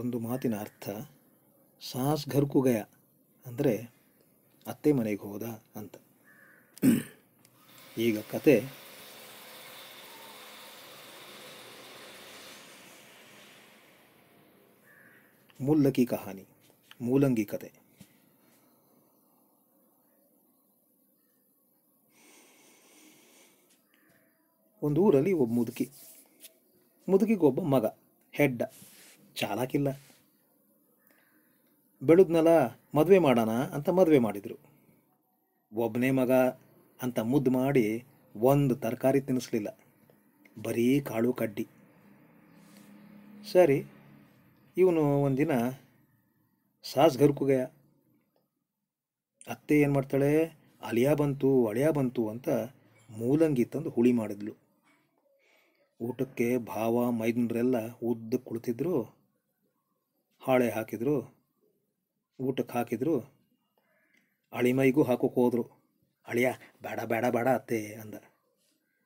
ಒಂದು ಮಾತಿನ ಅರ್ಥ ಸಾಸ್ ಘರ್ಕು ಅಂದರೆ ಅತ್ತೆ ಮನೆಗೆ ಹೋದ ಅಂತ [COUGHS] ಈಗ ಕತೆ ಮುಲ್ಲಕಿ ಕಹಾನಿ ಮೂಲಂಗಿ ಕತೆ ಒಂದು ಊರಲ್ಲಿ ಒಬ್ಬ ಮುದುಕಿ ಮುದುಕಿಗೊಬ್ಬ ಮಗ ಹೆಡ್ಡ ಚಾಲಾಕಿಲ್ಲ ಬೆಳಗ್ನಲ್ಲ ಮದುವೆ ಮಾಡೋಣ ಅಂತ ಮದುವೆ ಮಾಡಿದರು ಒಬ್ಬನೇ ಮಗ ಅಂತ ಮುದ್ದು ಮಾಡಿ ಒಂದು ತರಕಾರಿ ತಿನ್ನಿಸ್ಲಿಲ್ಲ ಬರೀ ಕಾಳು ಕಡ್ಡಿ ಸರಿ ಇವನು ಒಂದಿನ ಸಾಸ್ ಗರ್ಕುಗಯ ಅತ್ತೆ ಏನು ಮಾಡ್ತಾಳೆ ಅಲಿಯಾ ಬಂತು ಅಳಿಯ ಬಂತು ಅಂತ ಮೂಲಂಗಿ ತಂದು ಹುಳಿ ಮಾಡಿದ್ಲು ಊಟಕ್ಕೆ ಭಾವ ಮೈದನರೆಲ್ಲ ಉದ್ದ ಕುಳಿತಿದ್ರು ಹಾಳೆ ಹಾಕಿದರು ಊಟಕ್ಕೆ ಹಾಕಿದರು ಅಳಿಮೈಗೂ ಹಾಕೋಕೆ ಹೋದರು ಅಳಿಯ ಬೇಡ ಬೇಡ ಬೇಡ ಅತ್ತೆ ಅಂದ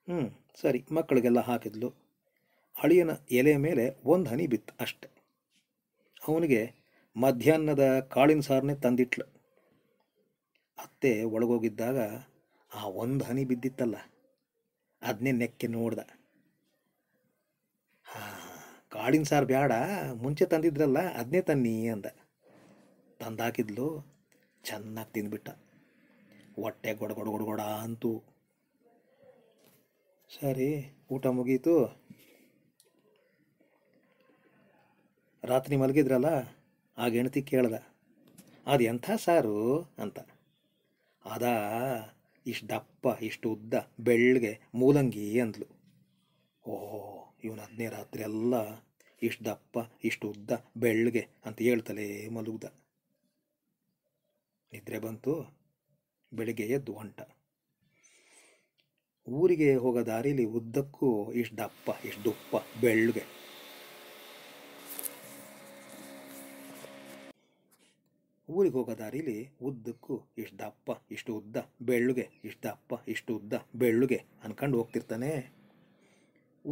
ಹ್ಞೂ ಸರಿ ಮಕ್ಕಳಿಗೆಲ್ಲ ಹಾಕಿದ್ಲು ಅಳಿಯನ ಎಲೆ ಮೇಲೆ ಒಂದು ಹನಿ ಬಿತ್ತು ಅಷ್ಟೆ ಅವನಿಗೆ ಮಧ್ಯಾಹ್ನದ ಕಾಳಿನ ಸಾರನ್ನೇ ತಂದಿಟ್ಲು ಅತ್ತೆ ಒಳಗೋಗಿದ್ದಾಗ ಆ ಒಂದು ಹನಿ ಬಿದ್ದಿತ್ತಲ್ಲ ಅದನ್ನೇ ನೆಕ್ಕೆ ನೋಡ್ದ ಕಾಳಿನ ಸಾರು ಬೇಡ ಮುಂಚೆ ತಂದಿದ್ರಲ್ಲ ಅದನ್ನೇ ತನ್ನಿ ಅಂದ ತಂದಾಕಿದ್ಲು ಚೆನ್ನಾಗಿ ತಿಂದ್ಬಿಟ್ಟ ಹೊಟ್ಟೆ ಗೊಡಗೊಡ ಗೊಡಗೊಡ ಅಂತು ಸರಿ ಊಟ ಮುಗೀತು ರಾತ್ರಿ ಮಲಗಿದ್ರಲ್ಲ ಆ ಗೆಣತಿ ಕೇಳ್ದ ಅದು ಎಂಥ ಸಾರು ಅಂತ ಅದ ಇಷ್ಟು ದಪ್ಪ ಇಷ್ಟು ಉದ್ದ ಬೆಳ್ಳಗೆ ಮೂಲಂಗಿ ಅಂದ್ಲು ಓ ಇವನು ಹದಿನೈದು ರಾತ್ರಿ ಎಲ್ಲ ಇಷ್ಟು ದಪ್ಪ ಇಷ್ಟು ಉದ್ದ ಬೆಳ್ಳಗೆ ಅಂತ ಹೇಳ್ತಲೇ ಮಲಗ್ದ ನಿದ್ರೆ ಬಂತು ಬೆಳಿಗ್ಗೆ ಎದ್ದು ಹೊಂಟ ಊರಿಗೆ ಹೋಗೋ ದಾರೀಲಿ ಉದ್ದಕ್ಕೂ ಇಷ್ಟು ದಪ್ಪ ಇಷ್ಟು ದುಪ್ಪ ಬೆಳ್ಳಗೆ ಊರಿಗೆ ಹೋಗೋ ದಾರೀಲಿ ಉದ್ದಕ್ಕೂ ಇಷ್ಟು ದಪ್ಪ ಇಷ್ಟು ಉದ್ದ ಬೆಳ್ಳುಗೆ ಇಷ್ಟು ದಪ್ಪ ಇಷ್ಟು ಉದ್ದ ಬೆಳ್ಳಗೆ ಅನ್ಕಂಡು ಹೋಗ್ತಿರ್ತಾನೆ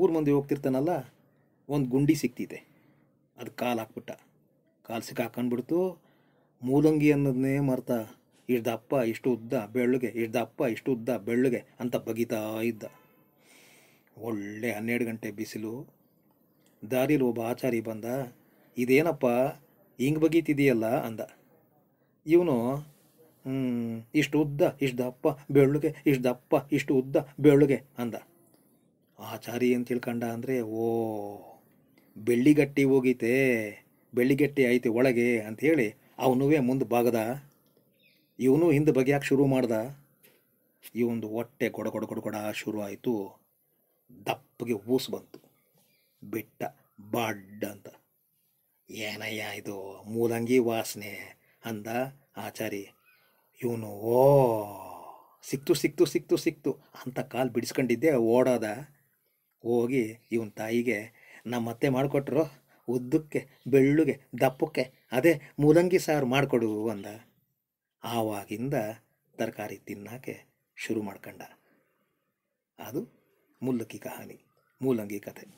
ಊರ ಮುಂದೆ ಹೋಗ್ತಿರ್ತಾನಲ್ಲ ಒಂದು ಗುಂಡಿ ಸಿಕ್ತಿದೆ ಅದು ಕಾಲು ಹಾಕ್ಬಿಟ್ಟ ಕಾಲು ಸಿಕ್ಕಾಕೊಂಡ್ಬಿಡ್ತು ಮೂಲಂಗಿ ಅನ್ನೋದನ್ನೇ ಮರ್ತಾ ಇಡ್ದಪ್ಪ ಇಷ್ಟು ಉದ್ದ ಬೆಳ್ಳುಗೆ ಇಡ್ದಪ್ಪ ಇಷ್ಟು ಉದ್ದ ಬೆಳ್ಳುಗೆ ಅಂತ ಬಗೀತಾ ಇದ್ದ ಒಳ್ಳೆ ಹನ್ನೆರಡು ಗಂಟೆ ಬಿಸಿಲು ದಾರಿಲಿ ಒಬ್ಬ ಆಚಾರಿ ಬಂದ ಇದೇನಪ್ಪ ಹಿಂಗೆ ಬಗೀತಿದೆಯಲ್ಲ ಅಂದ ಇವನು ಇಷ್ಟು ಉದ್ದ ಇಷ್ಟು ದಪ್ಪ ಬೆಳ್ಳುಗೆ ಇಷ್ಟು ದಪ್ಪ ಇಷ್ಟು ಉದ್ದ ಬೆಳ್ಳುಗೆ ಅಂದ ಆಚಾರಿ ಅಂತ ತಿಳ್ಕಂಡ ಅಂದರೆ ಓ ಬೆಳ್ಳಿಗಟ್ಟಿ ಹೋಗಿತೆ ಬೆಳ್ಳಿಗಟ್ಟಿ ಐತೆ ಒಳಗೆ ಅಂಥೇಳಿ ಅವನುವೇ ಮುಂದೆ ಬಾಗದ ಇವನು ಹಿಂದೆ ಬಗೆಯಾಕೆ ಶುರು ಮಾಡ್ದ ಇವೊಂದು ಹೊಟ್ಟೆ ಕೊಡ ಕೊಡ ಕೊಡ ಕೊಡ ಶುರು ಆಯಿತು ದಪ್ಪಗೆ ಊಸು ಬಂತು ಬಿಟ್ಟ ಬಡ್ ಅಂತ ಏನಯ್ಯ ಇದು ಮೂಲಂಗಿ ವಾಸನೆ ಅಂದ ಆಚಾರಿ ಇವನು ಓ ಸಿಕ್ತು ಸಿಕ್ತು ಸಿಕ್ತು ಸಿಕ್ತು ಅಂತ ಕಾಲು ಬಿಡಿಸ್ಕೊಂಡಿದ್ದೆ ಓಡೋದ ಹೋಗಿ ಇವನ್ ತಾಯಿಗೆ ನಮ್ಮತ್ತೆ ಮಾಡಿಕೊಟ್ರು ಉದ್ದಕ್ಕೆ ಬೆಳ್ಳುಗೆ ದಪ್ಪಕ್ಕೆ ಅದೇ ಮೂಲಂಗಿ ಸಾರು ಮಾಡಿಕೊಡು ಅಂದ ಆವಾಗಿಂದ ತರಕಾರಿ ತಿನ್ನಾಕೆ ಶುರು ಮಾಡ್ಕೊಂಡ ಅದು ಮುಲ್ಲಕಿ ಕಹಾನಿ ಮೂಲಂಗಿ ಕಥೆ